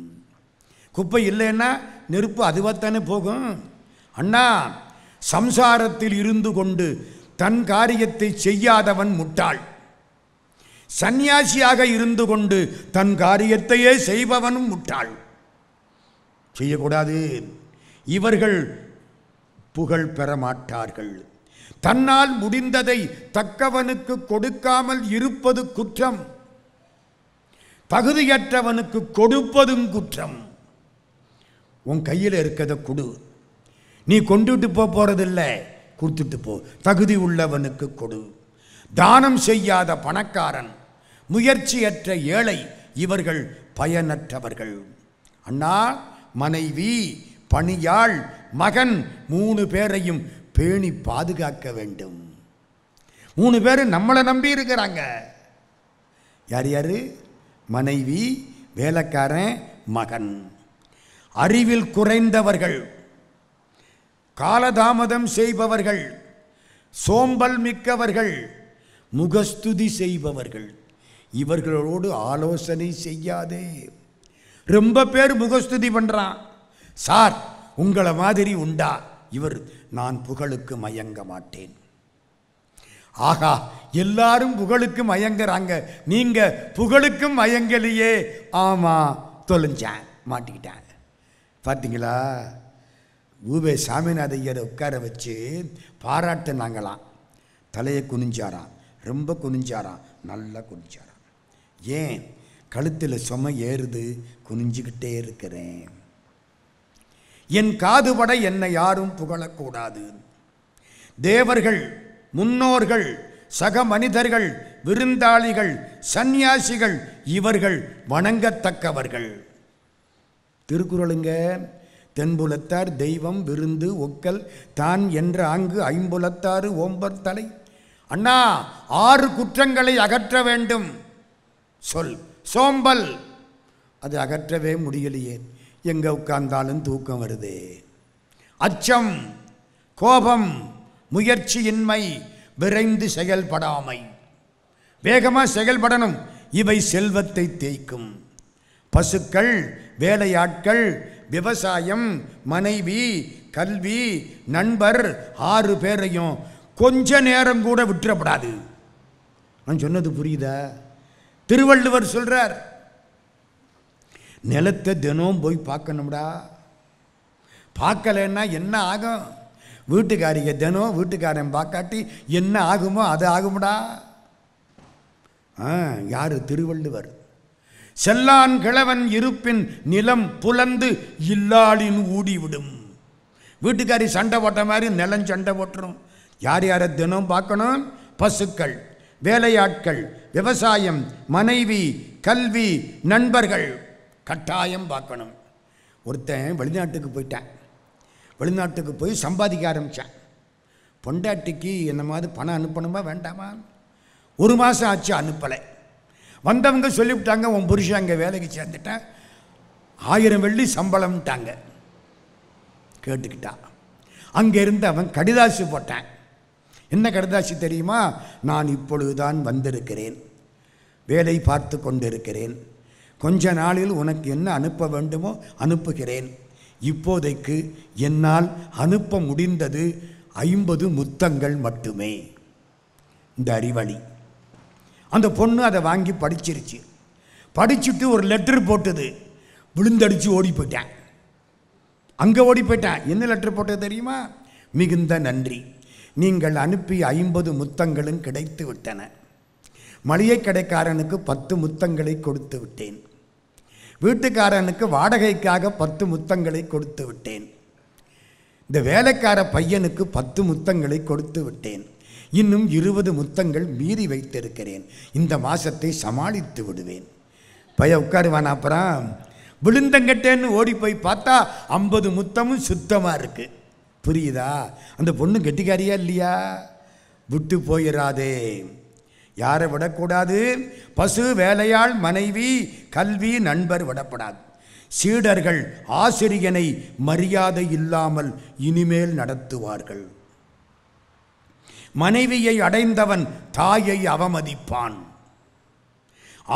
S1: குப்பை இல்லைன்னா நெருப்பு அதுவாகத்தானே போகும் அண்ணா சம்சாரத்தில் இருந்து கொண்டு தன் காரியத்தை செய்யாதவன் முட்டாள் சந்நியாசியாக இருந்து கொண்டு தன் காரியத்தையே செய்பவனும் முட்டாள் செய்யக்கூடாது இவர்கள் புகழ் பெற மாட்டார்கள் தன்னால் முடிந்ததை தக்கவனுக்கு கொடுக்காமல் இருப்பது குற்றம் தகுதியற்றவனுக்கு கொடுப்பதும் குற்றம் உன் கையில் இருக்கிறத கொடு நீ கொண்டுட்டு போக போகிறதில்ல கொடுத்துட்டு போ தகுதி உள்ளவனுக்கு கொடு தானம் செய்யாத பணக்காரன் முயற்சியற்ற ஏழை இவர்கள் பயனற்றவர்கள் அண்ணா மனைவி பணியாள் மகன் மூணு பேரையும் பேணி பாதுகாக்க வேண்டும் மூணு பேர் நம்மளை நம்பி இருக்கிறாங்க யார் யார் மனைவி வேலைக்காரன் மகன் அறிவில் குறைந்தவர்கள் காலதாமதம் செய்பவர்கள் சோம்பல் மிக்கவர்கள் முகஸ்துதி செய்பவர்கள் இவர்களோடு ஆலோசனை செய்யாதே ரொம்ப பேர் முகஸ்துதி பண்ணுறான் சார் உங்களை மாதிரி உண்டா இவர் நான் புகழுக்கு மயங்க மாட்டேன் ஆகா எல்லாரும் புகழுக்கு மயங்குறாங்க நீங்கள் புகழுக்கும் மயங்கலையே ஆமாம் தொலைஞ்சேன் மாட்டிக்கிட்டேன் பார்த்தீங்களா ஊபே சாமிநாத ஐயரை உட்கார வச்சு பாராட்டுனாங்களாம் தலையை குனிஞ்சாராம் ரொம்ப குனிஞ்சாராம் நல்லா குனிஞ்சாராம் ஏன் கழுத்தில் சுமை ஏறுது குனிஞ்சிக்கிட்டே இருக்கிறேன் என் காதுபட என்னை யாரும் புகழக்கூடாது தேவர்கள் முன்னோர்கள் சக மனிதர்கள் விருந்தாளிகள் சந்நியாசிகள் இவர்கள் வணங்கத்தக்கவர்கள் திருக்குறளுங்க தென்புலத்தார் தெய்வம் விருந்து ஒக்கல் தான் என்ற அங்கு ஐம்புலத்தாறு ஓம்பர் தலை அண்ணா ஆறு குற்றங்களை அகற்ற வேண்டும் சொல் சோம்பல் அது அகற்றவே முடியலையே எங்கே உட்கார்ந்தாலும் தூக்கம் வருது அச்சம் கோபம் முயற்சியின்மை விரைந்து செயல்படாமை வேகமாக செயல்படணும் இவை செல்வத்தை தேய்க்கும் பசுக்கள் வேலையாட்கள் விவசாயம் மனைவி கல்வி நண்பர் ஆறு பேரையும் கொஞ்ச நேரம் கூட விட்டுறப்படாது நான் சொன்னது புரியுதா திருவள்ளுவர் சொல்கிறார் நிலத்தை தினம் போய் பார்க்கணும்டா பார்க்கலன்னா என்ன ஆகும் வீட்டுக்காரிக தினம் வீட்டுக்காரன் பார்க்காட்டி என்ன ஆகுமோ அது ஆகும்டா யார் திருவள்ளுவர் செல்லான் கிழவன் இருப்பின் நிலம் புலந்து இல்லாளின் ஊடிவிடும் வீட்டுக்காரி சண்டை போட்ட மாதிரி நிலம் சண்டை போட்டுரும் யார் யாரை தினம் பார்க்கணும் பசுக்கள் வேலையாட்கள் விவசாயம் மனைவி கல்வி நண்பர்கள் கட்டாயம் பார்க்கணும் ஒருத்தன் வெளிநாட்டுக்கு போயிட்டேன் வெளிநாட்டுக்கு போய் சம்பாதிக்க ஆரம்பித்தேன் பொண்டாட்டிக்கு என்ன மாதிரி பணம் அனுப்பணுமா வேண்டாமா ஒரு மாதம் ஆச்சு அனுப்பலை வந்தவங்க சொல்லிவிட்டாங்க உன் புருஷன் அங்கே வேலைக்கு சேர்ந்துட்டான் ஆயிரம் வெள்ளி சம்பளம்ட்டாங்க கேட்டுக்கிட்டான் அங்கே இருந்து அவன் கடிதாசு போட்டான் என்ன கடிதாசி தெரியுமா நான் இப்பொழுதுதான் வந்திருக்கிறேன் வேலை பார்த்து கொண்டிருக்கிறேன் கொஞ்ச நாளில் உனக்கு என்ன அனுப்ப வேண்டுமோ அனுப்புகிறேன் இப்போதைக்கு என்னால் அனுப்ப முடிந்தது ஐம்பது முத்தங்கள் மட்டுமே இந்த அறிவழி அந்த பொண்ணு அதை வாங்கி படிச்சிருச்சு படிச்சுட்டு ஒரு லெட்ரு போட்டது விழுந்தடிச்சு ஓடி போயிட்டேன் அங்கே ஓடி போயிட்டேன் என்ன லெட்ரு போட்டது தெரியுமா மிகுந்த நன்றி நீங்கள் அனுப்பி ஐம்பது முத்தங்களும் கிடைத்து விட்டன மளிகை கடைக்காரனுக்கு பத்து முத்தங்களை கொடுத்து விட்டேன் வீட்டுக்காரனுக்கு வாடகைக்காக பத்து முத்தங்களை கொடுத்து விட்டேன் இந்த வேலைக்கார பையனுக்கு பத்து முத்தங்களை கொடுத்து விட்டேன் இன்னும் இருபது முத்தங்கள் மீறி வைத்திருக்கிறேன் இந்த மாதத்தை சமாளித்து விடுவேன் பைய உட்காருவான் அப்புறம் விழுந்தங்கட்டேன்னு ஓடி போய் பார்த்தா ஐம்பது முத்தமும் சுத்தமாக இருக்கு புரியுதா அந்த பொண்ணு கெட்டிக்காரியா இல்லையா விட்டு போயிடாதே யாரை விடக்கூடாது பசு வேலையாள் மனைவி கல்வி நண்பர் விடப்படாது சீடர்கள் ஆசிரியனை மரியாதை இல்லாமல் இனிமேல் நடத்துவார்கள் மனைவியை அடைந்தவன் தாயை அவமதிப்பான்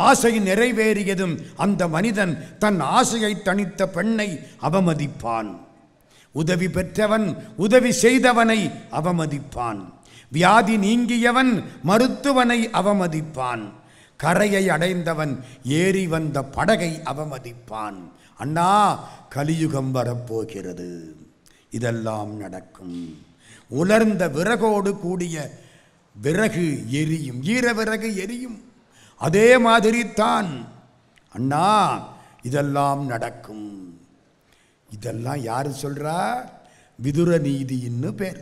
S1: ஆசை நிறைவேறியதும் அந்த மனிதன் தன் ஆசையை தணித்த பெண்ணை அவமதிப்பான் உதவி பெற்றவன் உதவி செய்தவனை அவமதிப்பான் வியாதி நீங்கியவன் மருத்துவனை அவமதிப்பான் கரையை அடைந்தவன் ஏறி வந்த படகை அவமதிப்பான் அண்ணா கலியுகம் வரப்போகிறது இதெல்லாம் நடக்கும் உலர்ந்த விறகோடு கூடிய விறகு எரியும் ஈர விறகு எரியும் அதே மாதிரி தான் அண்ணா இதெல்லாம் நடக்கும் இதெல்லாம் யார் சொல்கிறா விதுர நீதின்னு பேர்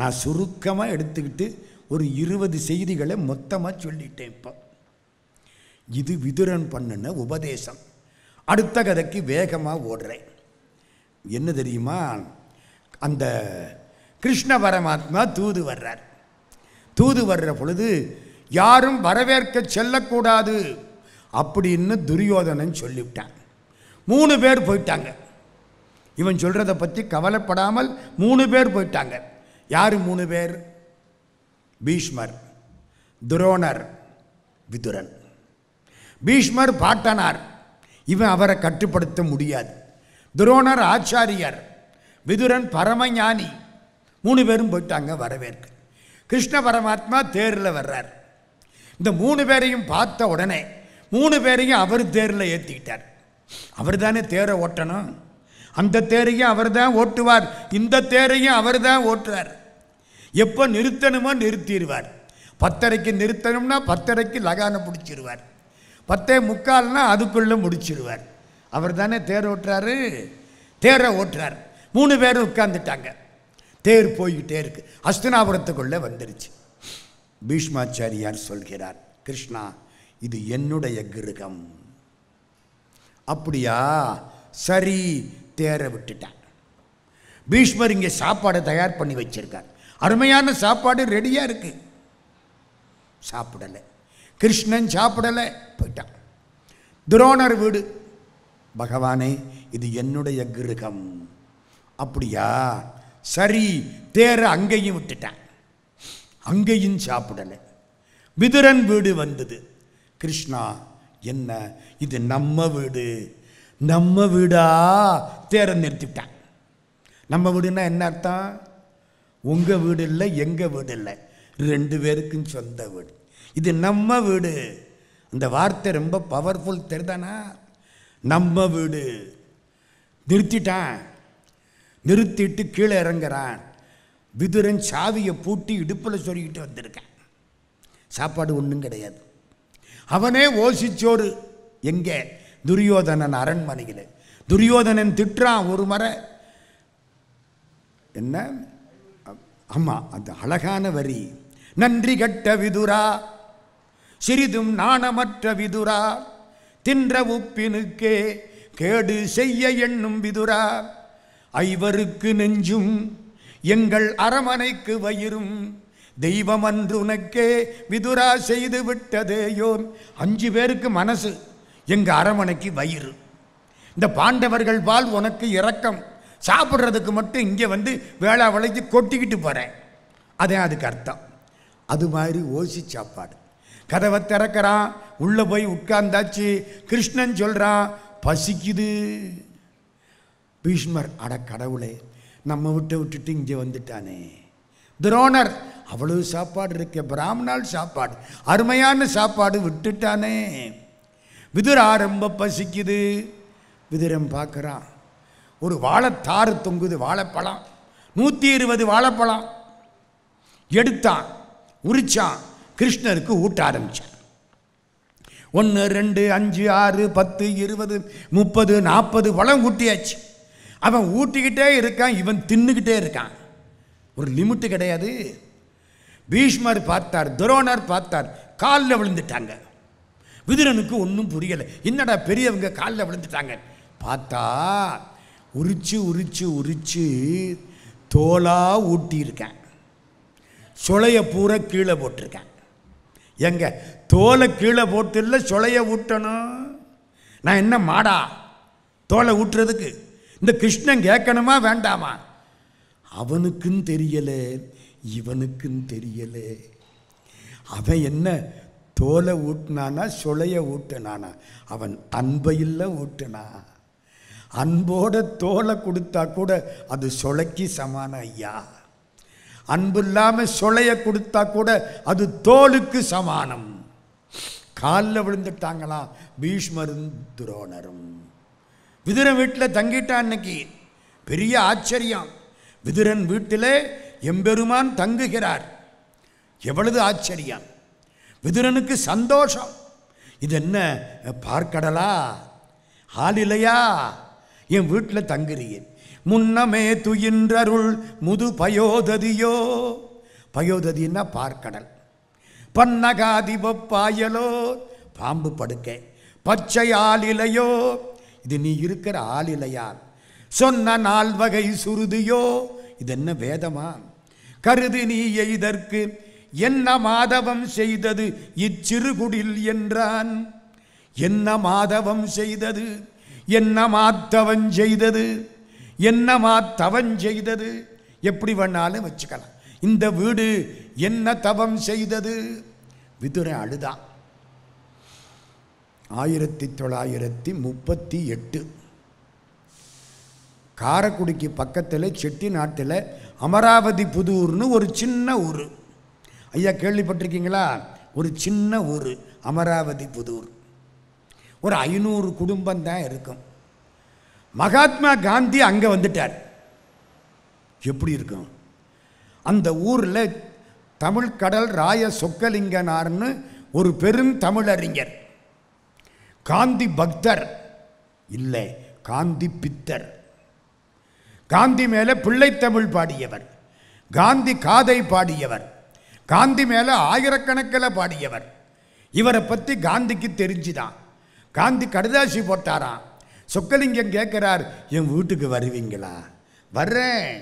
S1: நான் சுருக்கமாக எடுத்துக்கிட்டு ஒரு இருபது செய்திகளை மொத்தமாக சொல்லிட்டேன் இப்போ இது விதுரன் பண்ணின உபதேசம் அடுத்த கதைக்கு வேகமாக ஓடுறேன் என்ன தெரியுமா அந்த கிருஷ்ண பரமாத்மா தூது வர்றார் தூது வர்ற பொழுது யாரும் வரவேற்க செல்லக்கூடாது அப்படின்னு துரியோதனன் சொல்லிவிட்டான் மூணு பேர் போயிட்டாங்க இவன் சொல்கிறத பற்றி கவலைப்படாமல் மூணு பேர் போயிட்டாங்க யார் மூணு பேர் பீஷ்மர் துரோணர் விதுரன் பீஷ்மர் பாட்டனார் இவன் அவரை கட்டுப்படுத்த முடியாது துரோணர் ஆச்சாரியர் விதுரன் பரமஞானி மூணு பேரும் போயிட்டாங்க வரவேற்க கிருஷ்ண பரமாத்மா தேரில் வர்றார் இந்த மூணு பேரையும் பார்த்த உடனே மூணு பேரையும் அவர் தேரில் ஏற்றிக்கிட்டார் அவர் தானே தேரை ஓட்டணும் அந்த தேரையும் அவர் தான் ஓட்டுவார் இந்த தேரையும் அவர் தான் ஓட்டுவார் எப்போ நிறுத்தணுமோ நிறுத்திடுவார் பத்தரைக்கு நிறுத்தணும்னா பத்தரைக்கு லகானை பிடிச்சிடுவார் பத்தே முக்கால்னால் அதுக்குள்ளே முடிச்சிடுவார் அவர் தானே தேர் ஓட்டுறாரு தேரை ஓட்டுறார் மூணு பேரும் உட்காந்துட்டாங்க தேர் போய்கிட்டே இருக்கு அஸ்தினாபுரத்துக்குள்ளே வந்துருச்சு பீஷ்மாச்சாரியார் சொல்கிறார் கிருஷ்ணா இது என்னுடைய கிருகம் அப்படியா சரி தேர விட்டுட்டார் பீஷ்மர் இங்கே சாப்பாடை தயார் பண்ணி வச்சிருக்கார் அருமையான சாப்பாடு ரெடியாக இருக்குது சாப்பிடலை கிருஷ்ணன் சாப்பிடலை போயிட்டான் துரோணர் வீடு பகவானே இது என்னுடைய கிருகம் அப்படியா சரி தேர அங்கேயும் விட்டுட்டான் அங்கேயும் சாப்பிடலை விதுரன் வீடு வந்தது கிருஷ்ணா என்ன இது நம்ம வீடு நம்ம வீடாக தேர்ந்தெடுத்துட்டான் நம்ம வீடுன்னா என்ன அர்த்தம் உங்கள் வீடு இல்லை எங்கள் வீடு இல்லை ரெண்டு பேருக்கும் சொந்த வீடு இது நம்ம வீடு அந்த வார்த்தை ரொம்ப பவர்ஃபுல் தெரிதானா நம்ம வீடு நிறுத்திட்டான் நிறுத்திட்டு கீழே இறங்குறான் விதுரன் சாவியை பூட்டி இடுப்பில் சொல்லிக்கிட்டு வந்திருக்கேன் சாப்பாடு ஒன்றும் கிடையாது அவனே ஓசிச்சோறு எங்கே துரியோதனன் அரண்மனையில் துரியோதனன் திட்டுறான் ஒரு முறை என்ன ஆமாம் அந்த அழகான வரி நன்றி கட்ட விதுரா சிறிதும் நாணமற்ற விதுரா தின்ற உப்பினுக்கே கேடு செய்ய எண்ணும் விதுரா ஐவருக்கு நெஞ்சும் எங்கள் அரமனைக்கு வயிறும் தெய்வம் அன்று உனக்கே விதுரா செய்து விட்டதேயோன் அஞ்சு பேருக்கு மனசு எங்கள் அரமனைக்கு வயிறு இந்த பாண்டவர்கள் பால் உனக்கு இறக்கம் சாப்பிட்றதுக்கு மட்டும் இங்கே வந்து வேளா விளைச்சி கொட்டிக்கிட்டு போகிறேன் அதே அதுக்கு அர்த்தம் அது மாதிரி ஓசி சாப்பாடு கதவை திறக்கிறான் உள்ளே போய் உட்கார்ந்தாச்சு கிருஷ்ணன் சொல்கிறான் பசிக்குது பீஷ்மர் அட கடவுளே நம்ம விட்டு விட்டுட்டு இங்கே வந்துட்டானே துரோணர் அவ்வளவு சாப்பாடு இருக்க பிராமணால் சாப்பாடு அருமையான சாப்பாடு விட்டுட்டானே விதுரா ரொம்ப பசிக்குது விதுரம் பார்க்குறான் ஒரு வாழைத்தாறு தொங்குது வாழைப்பழம் நூற்றி இருபது வாழைப்பழம் எடுத்தான் உரிச்சான் கிருஷ்ணருக்கு ஊட்ட ஆரம்பித்தான் ஒன்று ரெண்டு அஞ்சு ஆறு பத்து இருபது முப்பது நாற்பது வளம் ஊட்டியாச்சு அவன் ஊட்டிக்கிட்டே இருக்கான் இவன் தின்னுக்கிட்டே இருக்கான் ஒரு லிமிட்டு கிடையாது பீஷ்மர் பார்த்தார் துரோணர் பார்த்தார் காலில் விழுந்துட்டாங்க விதுரனுக்கு ஒன்றும் புரியலை என்னடா பெரியவங்க காலில் விழுந்துட்டாங்க பார்த்தா உரிச்சு உரிச்சு உரிச்சு தோலாக ஊட்டியிருக்கேன் சுளைய பூரா கீழே போட்டிருக்கேன் எங்க தோலை கீழே போட்டு இல்லை சுளைய ஊட்டணும் நான் என்ன மாடா தோலை ஊட்டுறதுக்கு இந்த கிருஷ்ணன் கேட்கணுமா வேண்டாமா அவனுக்கும் தெரியலை இவனுக்கும் தெரியலை அவன் என்ன தோலை ஊட்டினானா சுளைய ஊட்டினானா அவன் அன்பையில் ஊட்டினா அன்போட தோலை கொடுத்தா கூட அது சுளைக்கு சமானம் ஐயா அன்பு இல்லாமல் சுளைய கொடுத்தா கூட அது தோலுக்கு சமானம் காலில் விழுந்துட்டாங்களா பீஷ்மரும் துரோணரும் விதுரன் வீட்டில் தங்கிட்டான் அன்னைக்கு பெரிய ஆச்சரியம் விதுரன் வீட்டிலே எம்பெருமான் தங்குகிறார் எவ்வளவு ஆச்சரியம் விதுரனுக்கு சந்தோஷம் இது என்ன பார்க்கடலா ஆள் இல்லையா என் வீட்டில் தங்குறியேன் முன்னமே துயின்றருள் முது பயோததியோ பயோததின்னா பார்க்கடல் பன்னகாதிபாயலோ பாம்பு படுக்கை பச்சை ஆளிலையோ இது நீ இருக்கிற ஆளிலையால் சொன்ன நால்வகை சுருதியோ இது என்ன வேதமா கருதி நீ எய்தற்கு என்ன மாதவம் செய்தது இச்சிறுகுடில் என்றான் என்ன மாதவம் செய்தது என்ன மாத்தவன் செய்தது என்ன மாத்தவன் செய்தது எப்படி வேணாலும் வச்சுக்கலாம் இந்த வீடு என்ன தவம் செய்தது விதுரை அழுதான் ஆயிரத்தி தொள்ளாயிரத்தி முப்பத்தி எட்டு காரக்குடிக்கு பக்கத்தில் செட்டி நாட்டில் அமராவதி புதூர்னு ஒரு சின்ன ஊர் ஐயா கேள்விப்பட்டிருக்கீங்களா ஒரு சின்ன ஊர் அமராவதி புதூர் ஒரு ஐநூறு குடும்பம் தான் இருக்கும் மகாத்மா காந்தி அங்கே வந்துட்டார் எப்படி இருக்கும் அந்த ஊரில் தமிழ் கடல் ராய சொக்கலிங்கனார்னு ஒரு பெரும் தமிழறிஞர் காந்தி பக்தர் இல்லை காந்தி பித்தர் காந்தி மேலே பிள்ளைத்தமிழ் பாடியவர் காந்தி காதை பாடியவர் காந்தி மேலே ஆயிரக்கணக்கில் பாடியவர் இவரை பற்றி காந்திக்கு தெரிஞ்சுதான் காந்தி கடுதாசி போட்டாராம் சொக்கலிங்கம் கேட்குறார் என் வீட்டுக்கு வருவீங்களா வர்றேன்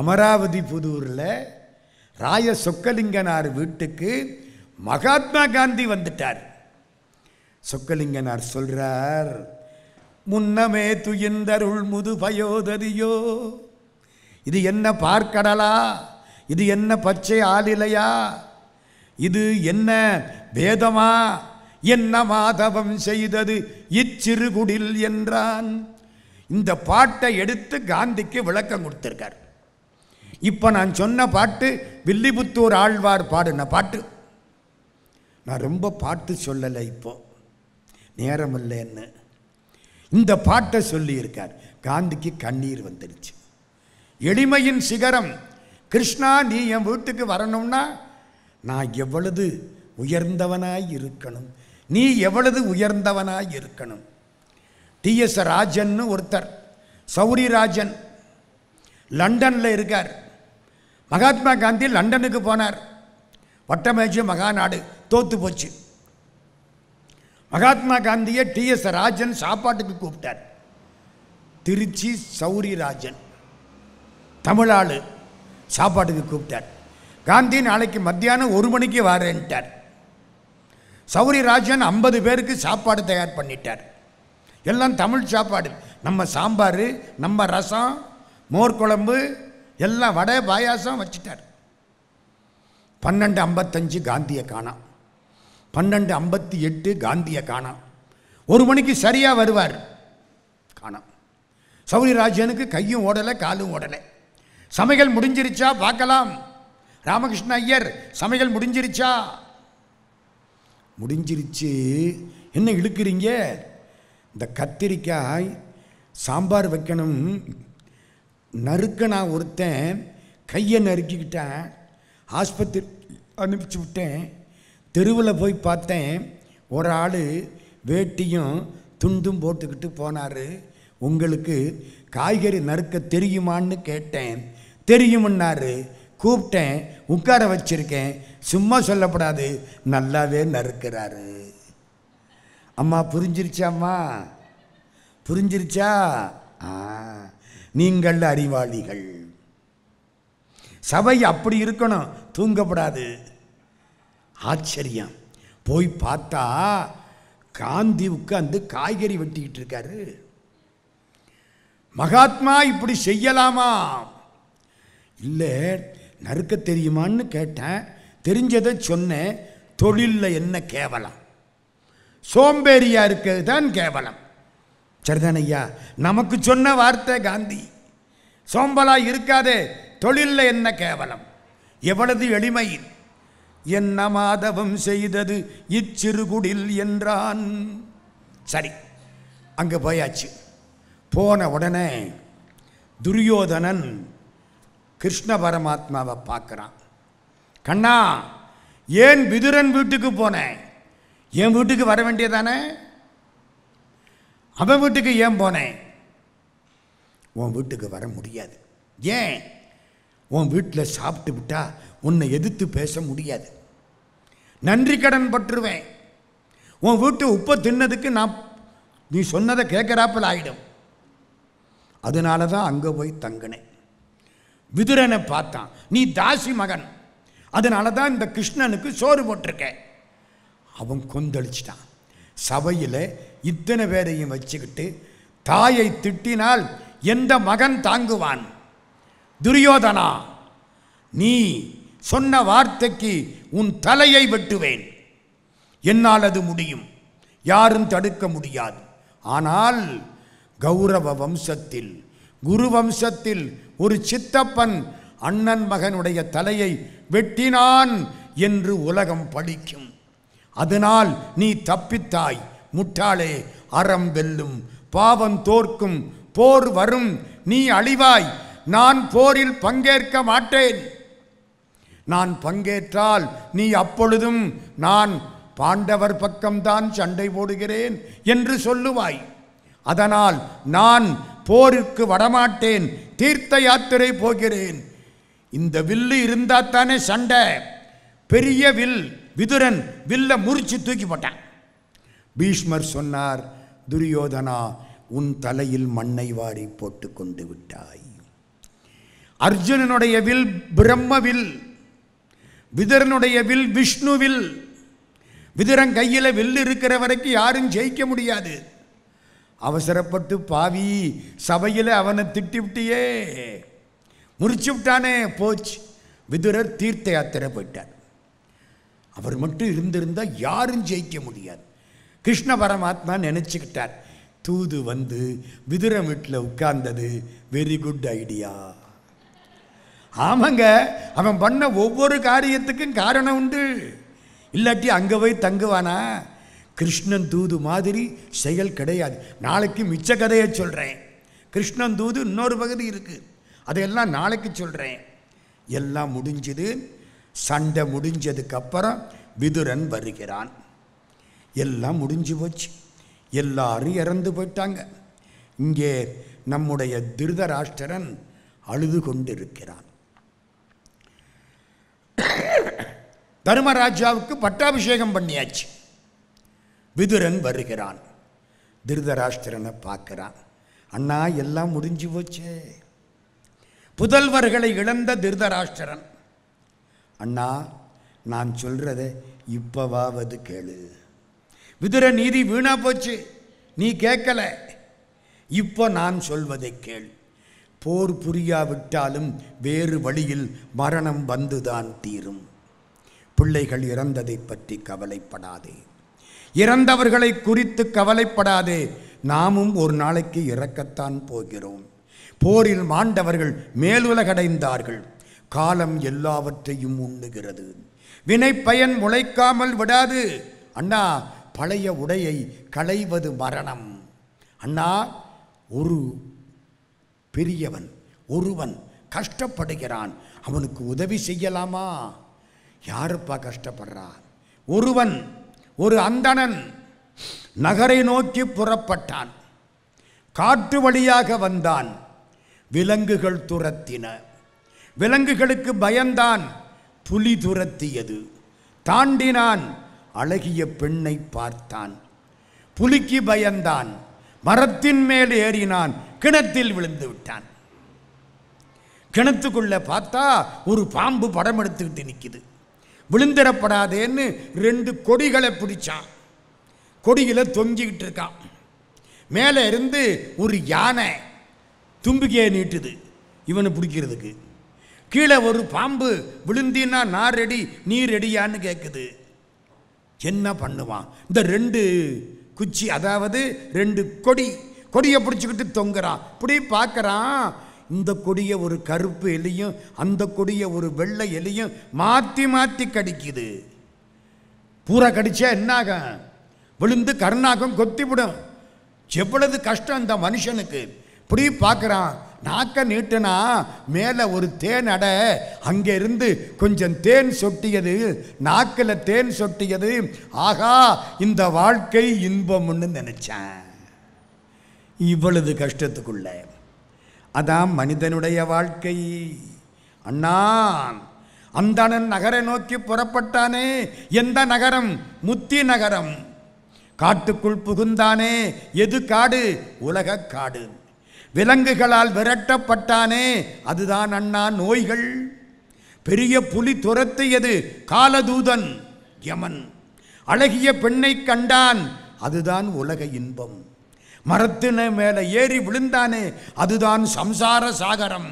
S1: அமராவதி புதூரில் ராய சொக்கலிங்கனார் வீட்டுக்கு மகாத்மா காந்தி வந்துட்டார் சொக்கலிங்கனார் சொல்கிறார் முன்னமே துயந்தருள் முது பயோதரியோ இது என்ன பார்க்கடலா இது என்ன பச்சை ஆளிலையா இது என்ன வேதமா என்ன மாதவம் செய்தது இச்சிறுகுடில் என்றான் இந்த பாட்டை எடுத்து காந்திக்கு விளக்கம் கொடுத்திருக்கார் இப்போ நான் சொன்ன பாட்டு வில்லிபுத்தூர் ஆழ்வார் பாடின பாட்டு நான் ரொம்ப பாட்டு சொல்லலை இப்போ நேரம் இல்லைன்னு இந்த பாட்டை சொல்லியிருக்கார் காந்திக்கு கண்ணீர் வந்துடுச்சு எளிமையின் சிகரம் கிருஷ்ணா நீ என் வீட்டுக்கு வரணும்னா நான் எவ்வளவு உயர்ந்தவனாய் இருக்கணும் நீ எவ்வளவு உயர்ந்தவனாய் இருக்கணும் டிஎஸ் ராஜன் ஒருத்தர் சௌரிராஜன் லண்டனில் இருக்கார் மகாத்மா காந்தி லண்டனுக்கு போனார் வட்டமேஜு மகாநாடு தோத்து போச்சு மகாத்மா காந்தியை டிஎஸ் ராஜன் சாப்பாட்டுக்கு கூப்பிட்டார் திருச்சி சௌரிராஜன் தமிழாளு சாப்பாட்டுக்கு கூப்பிட்டார் காந்தி நாளைக்கு மத்தியானம் ஒரு மணிக்கு வரேன்ட்டார் சௌரி ராஜன் ஐம்பது பேருக்கு சாப்பாடு தயார் பண்ணிட்டார் எல்லாம் தமிழ் சாப்பாடு நம்ம சாம்பார் நம்ம ரசம் மோர் குழம்பு எல்லாம் வடை பாயாசம் வச்சுட்டார் பன்னெண்டு ஐம்பத்தஞ்சு காந்தியை காணாம் பன்னெண்டு ஐம்பத்தி எட்டு காந்தியை காணாம் ஒரு மணிக்கு சரியாக வருவார் காணாம் சௌரி ராஜனுக்கு கையும் ஓடலை காலும் ஓடலை சமைகள் முடிஞ்சிருச்சா பார்க்கலாம் ராமகிருஷ்ண ஐயர் சமைகள் முடிஞ்சிருச்சா முடிஞ்சிருச்சு என்ன இழுக்கிறீங்க இந்த கத்திரிக்காய் சாம்பார் வைக்கணும் நறுக்க நான் ஒருத்தன் கையை நறுக்கிக்கிட்டேன் ஆஸ்பத்திரி அனுப்பிச்சு விட்டேன் தெருவில் போய் பார்த்தேன் ஒரு ஆள் வேட்டியும் துண்டும் போட்டுக்கிட்டு போனார் உங்களுக்கு காய்கறி நறுக்க தெரியுமான்னு கேட்டேன் தெரியும்னாரு கூப்பிட்டேன் உட்கார வச்சுருக்கேன் சும்மா சொல்லப்படாது நல்லாவே நறுக்கிறாரு அம்மா புரிஞ்சிருச்சா அம்மா புரிஞ்சிருச்சா ஆ நீங்கள் அறிவாளிகள் சபை அப்படி இருக்கணும் தூங்கப்படாது ஆச்சரியம் போய் பார்த்தா காந்தி உட்காந்து காய்கறி வெட்டிக்கிட்டு இருக்காரு மகாத்மா இப்படி செய்யலாமா இல்லை நறுக்க தெரியுமான்னு கேட்டேன் தெரிஞ்சதை சொன்னேன் தொழிலில் என்ன கேவலம் சோம்பேறியாக இருக்கிறது தான் கேவலம் சரிதான் ஐயா நமக்கு சொன்ன வார்த்தை காந்தி சோம்பலாக இருக்காதே தொழிலில் என்ன கேவலம் எவ்வளவு எளிமையில் என்ன மாதவம் செய்தது இச்சிறுகுடில் என்றான் சரி அங்கே போயாச்சு போன உடனே துரியோதனன் கிருஷ்ண பரமாத்மாவை பார்க்குறான் கண்ணா ஏன் விதுரன் வீட்டுக்கு போனேன் என் வீட்டுக்கு வர வேண்டியதானே அவன் வீட்டுக்கு ஏன் போனேன் உன் வீட்டுக்கு வர முடியாது ஏன் உன் வீட்டில் சாப்பிட்டு விட்டா உன்னை எதிர்த்து பேச முடியாது நன்றி கடன் பற்றுவேன் உன் வீட்டு உப்பை தின்னதுக்கு நான் நீ சொன்னதை கேட்குறாப்பில் ஆகிடும் அதனால தான் அங்கே போய் தங்கினேன் விதுரனை பார்த்தான் நீ தாசி மகன் அதனால தான் இந்த கிருஷ்ணனுக்கு சோறு போட்டிருக்க அவன் கொந்தளிச்சிட்டான் சபையில் இத்தனை பேரையும் வச்சுக்கிட்டு தாயை திட்டினால் எந்த மகன் தாங்குவான் துரியோதனா நீ சொன்ன வார்த்தைக்கு உன் தலையை வெட்டுவேன் என்னால் அது முடியும் யாரும் தடுக்க முடியாது ஆனால் கௌரவ வம்சத்தில் குரு வம்சத்தில் ஒரு சித்தப்பன் அண்ணன் மகனுடைய தலையை வெட்டினான் என்று உலகம் படிக்கும் அதனால் நீ தப்பித்தாய் முட்டாளே அறம் வெல்லும் பாவம் தோற்கும் போர் வரும் நீ அழிவாய் நான் போரில் பங்கேற்க மாட்டேன் நான் பங்கேற்றால் நீ அப்பொழுதும் நான் பாண்டவர் பக்கம்தான் சண்டை போடுகிறேன் என்று சொல்லுவாய் அதனால் நான் போருக்கு வடமாட்டேன் தீர்த்த யாத்திரை போகிறேன் இந்த வில்லு இருந்தால் தானே சண்டை பெரிய வில் விதுரன் வில்லை முறிச்சு தூக்கி போட்டான் பீஷ்மர் சொன்னார் துரியோதனா உன் தலையில் மண்ணை வாரி போட்டு கொண்டு விட்டாய் அர்ஜுனனுடைய வில் பிரம்ம வில் விதரனுடைய வில் விஷ்ணுவில் விதுரன் கையில் வில் இருக்கிற வரைக்கும் யாரும் ஜெயிக்க முடியாது அவசரப்பட்டு பாவி சபையில் அவனை திட்டி விட்டியே முறிச்சு விட்டானே போச்சு விதுரர் தீர்த்த யாத்திரை போயிட்டார் அவர் மட்டும் இருந்திருந்தால் யாரும் ஜெயிக்க முடியாது கிருஷ்ண பரமாத்மா நினச்சிக்கிட்டார் தூது வந்து விதுர வீட்டில் உட்கார்ந்தது வெரி குட் ஐடியா ஆமாங்க அவன் பண்ண ஒவ்வொரு காரியத்துக்கும் காரணம் உண்டு இல்லாட்டி அங்கே போய் தங்குவானா கிருஷ்ணன் தூது மாதிரி செயல் கிடையாது நாளைக்கு மிச்ச கதையை சொல்கிறேன் கிருஷ்ணன் தூது இன்னொரு பகுதி இருக்குது அதையெல்லாம் நாளைக்கு சொல்கிறேன் எல்லாம் முடிஞ்சது சண்டை முடிஞ்சதுக்கப்புறம் விதுரன் வருகிறான் எல்லாம் முடிஞ்சு போச்சு எல்லாரும் இறந்து போயிட்டாங்க இங்கே நம்முடைய திருதராஷ்டிரன் அழுது கொண்டு இருக்கிறான் தர்மராஜாவுக்கு பட்டாபிஷேகம் பண்ணியாச்சு விதுரன் வருகிறான் திருதராஷ்டிரனை பார்க்குறான் அண்ணா எல்லாம் முடிஞ்சு போச்சே புதல்வர்களை இழந்த திருதராஷ்டிரன் அண்ணா நான் சொல்கிறத இப்போவாவது கேளு விதுர நீதி வீணா போச்சு நீ கேட்கல இப்போ நான் சொல்வதை கேள் போர் புரியாவிட்டாலும் வேறு வழியில் மரணம் வந்துதான் தீரும் பிள்ளைகள் இறந்ததை பற்றி கவலைப்படாதே இறந்தவர்களை குறித்து கவலைப்படாதே நாமும் ஒரு நாளைக்கு இறக்கத்தான் போகிறோம் போரில் மாண்டவர்கள் மேலுலகடைந்தார்கள் காலம் எல்லாவற்றையும் உண்ணுகிறது வினை பயன் முளைக்காமல் விடாது அண்ணா பழைய உடையை களைவது மரணம் அண்ணா ஒரு பெரியவன் ஒருவன் கஷ்டப்படுகிறான் அவனுக்கு உதவி செய்யலாமா யாருப்பா கஷ்டப்படுறான் ஒருவன் ஒரு அந்தணன் நகரை நோக்கி புறப்பட்டான் காட்டு வழியாக வந்தான் விலங்குகள் துரத்தின விலங்குகளுக்கு பயந்தான் புலி துரத்தியது தாண்டினான் அழகிய பெண்ணை பார்த்தான் புலிக்கு பயந்தான் மரத்தின் மேல் ஏறினான் கிணத்தில் விழுந்து விட்டான் கிணத்துக்குள்ளே பார்த்தா ஒரு பாம்பு படம் எடுத்துக்கிட்டு நிற்கிது விழுந்திரப்படாதேன்னு ரெண்டு கொடிகளை பிடிச்சான் கொடியில் தொங்கிக்கிட்டு இருக்கான் மேலே இருந்து ஒரு யானை தும்பிக்கையை நீட்டுது இவனை பிடிக்கிறதுக்கு கீழே ஒரு பாம்பு விழுந்தின்னா நான் ரெடி நீ ரெடியான்னு கேட்குது என்ன பண்ணுவான் இந்த ரெண்டு குச்சி அதாவது ரெண்டு கொடி கொடியை பிடிச்சிக்கிட்டு தொங்குறான் இப்படி பார்க்குறான் இந்த கொடிய ஒரு கருப்பு எலியும் அந்த கொடியை ஒரு வெள்ளை எலியும் மாற்றி மாற்றி கடிக்குது பூரா கடிச்சா என்னாகும் விழுந்து கருணாகம் கொத்திவிடும் எவ்வளவு கஷ்டம் இந்த மனுஷனுக்கு இப்படி பார்க்குறான் நாக்க நீட்டுனா மேலே ஒரு தேன் அடை அங்கே இருந்து கொஞ்சம் தேன் சொட்டியது நாக்கில் தேன் சொட்டியது ஆகா இந்த வாழ்க்கை இன்பம்னு நினச்சேன் இவ்வளவு கஷ்டத்துக்குள்ள அதான் மனிதனுடைய வாழ்க்கை அண்ணான் அந்தணன் நகரை நோக்கி புறப்பட்டானே எந்த நகரம் முத்தி நகரம் காட்டுக்குள் புகுந்தானே எது காடு உலக காடு விலங்குகளால் விரட்டப்பட்டானே அதுதான் அண்ணா நோய்கள் பெரிய புலி துரத்தியது காலதூதன் யமன் அழகிய பெண்ணை கண்டான் அதுதான் உலக இன்பம் மரத்தின மேலே ஏறி விழுந்தானே அதுதான் சம்சார சாகரம்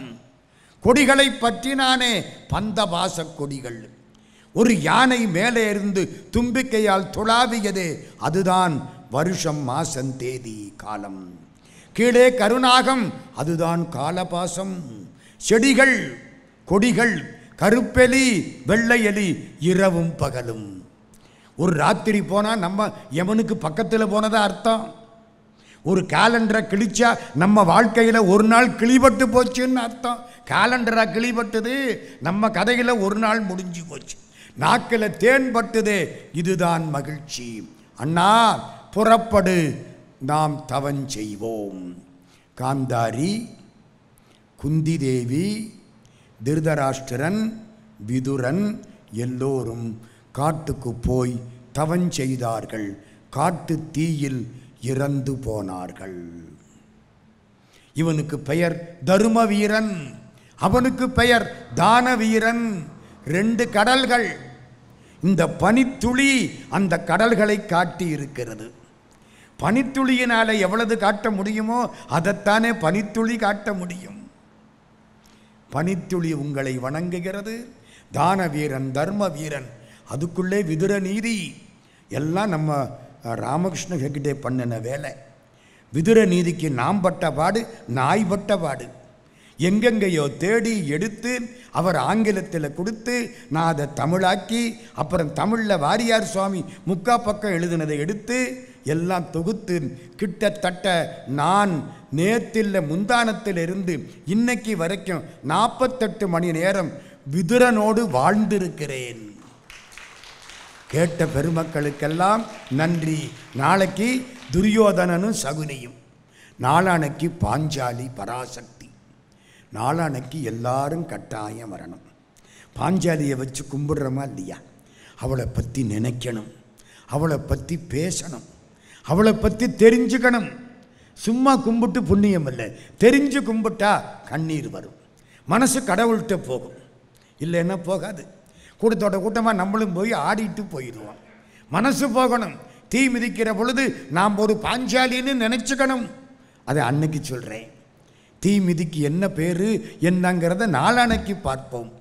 S1: கொடிகளை பற்றினானே பந்தபாச கொடிகள் ஒரு யானை மேலே இருந்து தும்பிக்கையால் துளாவியதே அதுதான் வருஷம் மாசம் தேதி காலம் கீழே கருணாகம் அதுதான் காலபாசம் செடிகள் கொடிகள் கருப்பெலி வெள்ளை எலி இரவும் பகலும் ஒரு ராத்திரி போனால் நம்ம எவனுக்கு பக்கத்தில் போனதாக அர்த்தம் ஒரு கேலண்டரை கிழிச்சா நம்ம வாழ்க்கையில் ஒரு நாள் கிளிபட்டு போச்சுன்னு அர்த்தம் கேலண்டராக கிளிபட்டுது நம்ம கதையில் ஒரு நாள் முடிஞ்சு போச்சு நாக்கில் தேன் இதுதான் மகிழ்ச்சி அண்ணா புறப்படு நாம் தவன் செய்வோம் காந்தாரி குந்தி தேவி திருதராஷ்டிரன் விதுரன் எல்லோரும் காட்டுக்கு போய் தவன் செய்தார்கள் காட்டு தீயில் இறந்து போனார்கள் இவனுக்கு பெயர் தரும வீரன் அவனுக்கு பெயர் தான வீரன் ரெண்டு கடல்கள் இந்த பனித்துளி அந்த கடல்களை காட்டி இருக்கிறது பனித்துளியினால் எவ்வளவு காட்ட முடியுமோ அதைத்தானே பனித்துளி காட்ட முடியும் பனித்துளி உங்களை வணங்குகிறது தான வீரன் தர்ம வீரன் அதுக்குள்ளே விதுர நீதி எல்லாம் நம்ம ராமகிருஷ்ண ஹெக்டே பண்ணின வேலை விதுர நீதிக்கு நாம் பட்ட பாடு நாய் பட்ட பாடு எங்கெங்கையோ தேடி எடுத்து அவர் ஆங்கிலத்தில் கொடுத்து நான் அதை தமிழாக்கி அப்புறம் தமிழில் வாரியார் சுவாமி முக்கா பக்கம் எழுதினதை எடுத்து எல்லாம் தொகுத்து கிட்டத்தட்ட நான் நேத்தில் இருந்து இன்னைக்கு வரைக்கும் நாற்பத்தெட்டு மணி நேரம் விதுரனோடு வாழ்ந்திருக்கிறேன் கேட்ட பெருமக்களுக்கெல்லாம் நன்றி நாளைக்கு துரியோதனனும் சகுனியும் நாளானைக்கு பாஞ்சாலி பராசக்தி நாளானைக்கு எல்லாரும் கட்டாயம் வரணும் பாஞ்சாலியை வச்சு கும்பிடுறோமா இல்லையா அவளை பற்றி நினைக்கணும் அவளை பற்றி பேசணும் அவளை பற்றி தெரிஞ்சுக்கணும் சும்மா கும்பிட்டு புண்ணியம் இல்லை தெரிஞ்சு கும்பிட்டா கண்ணீர் வரும் மனசு கடவுள்கிட்ட போகும் இல்லைன்னா போகாது கூட்டத்தோட கூட்டமாக நம்மளும் போய் ஆடிட்டு போயிடுவோம் மனசு போகணும் தீ மிதிக்கிற பொழுது நாம் ஒரு பாஞ்சாலின்னு நினச்சிக்கணும் அதை அன்னைக்கு சொல்கிறேன் தீ மிதிக்கு என்ன பேர் என்னங்கிறத நாளானைக்கு பார்ப்போம்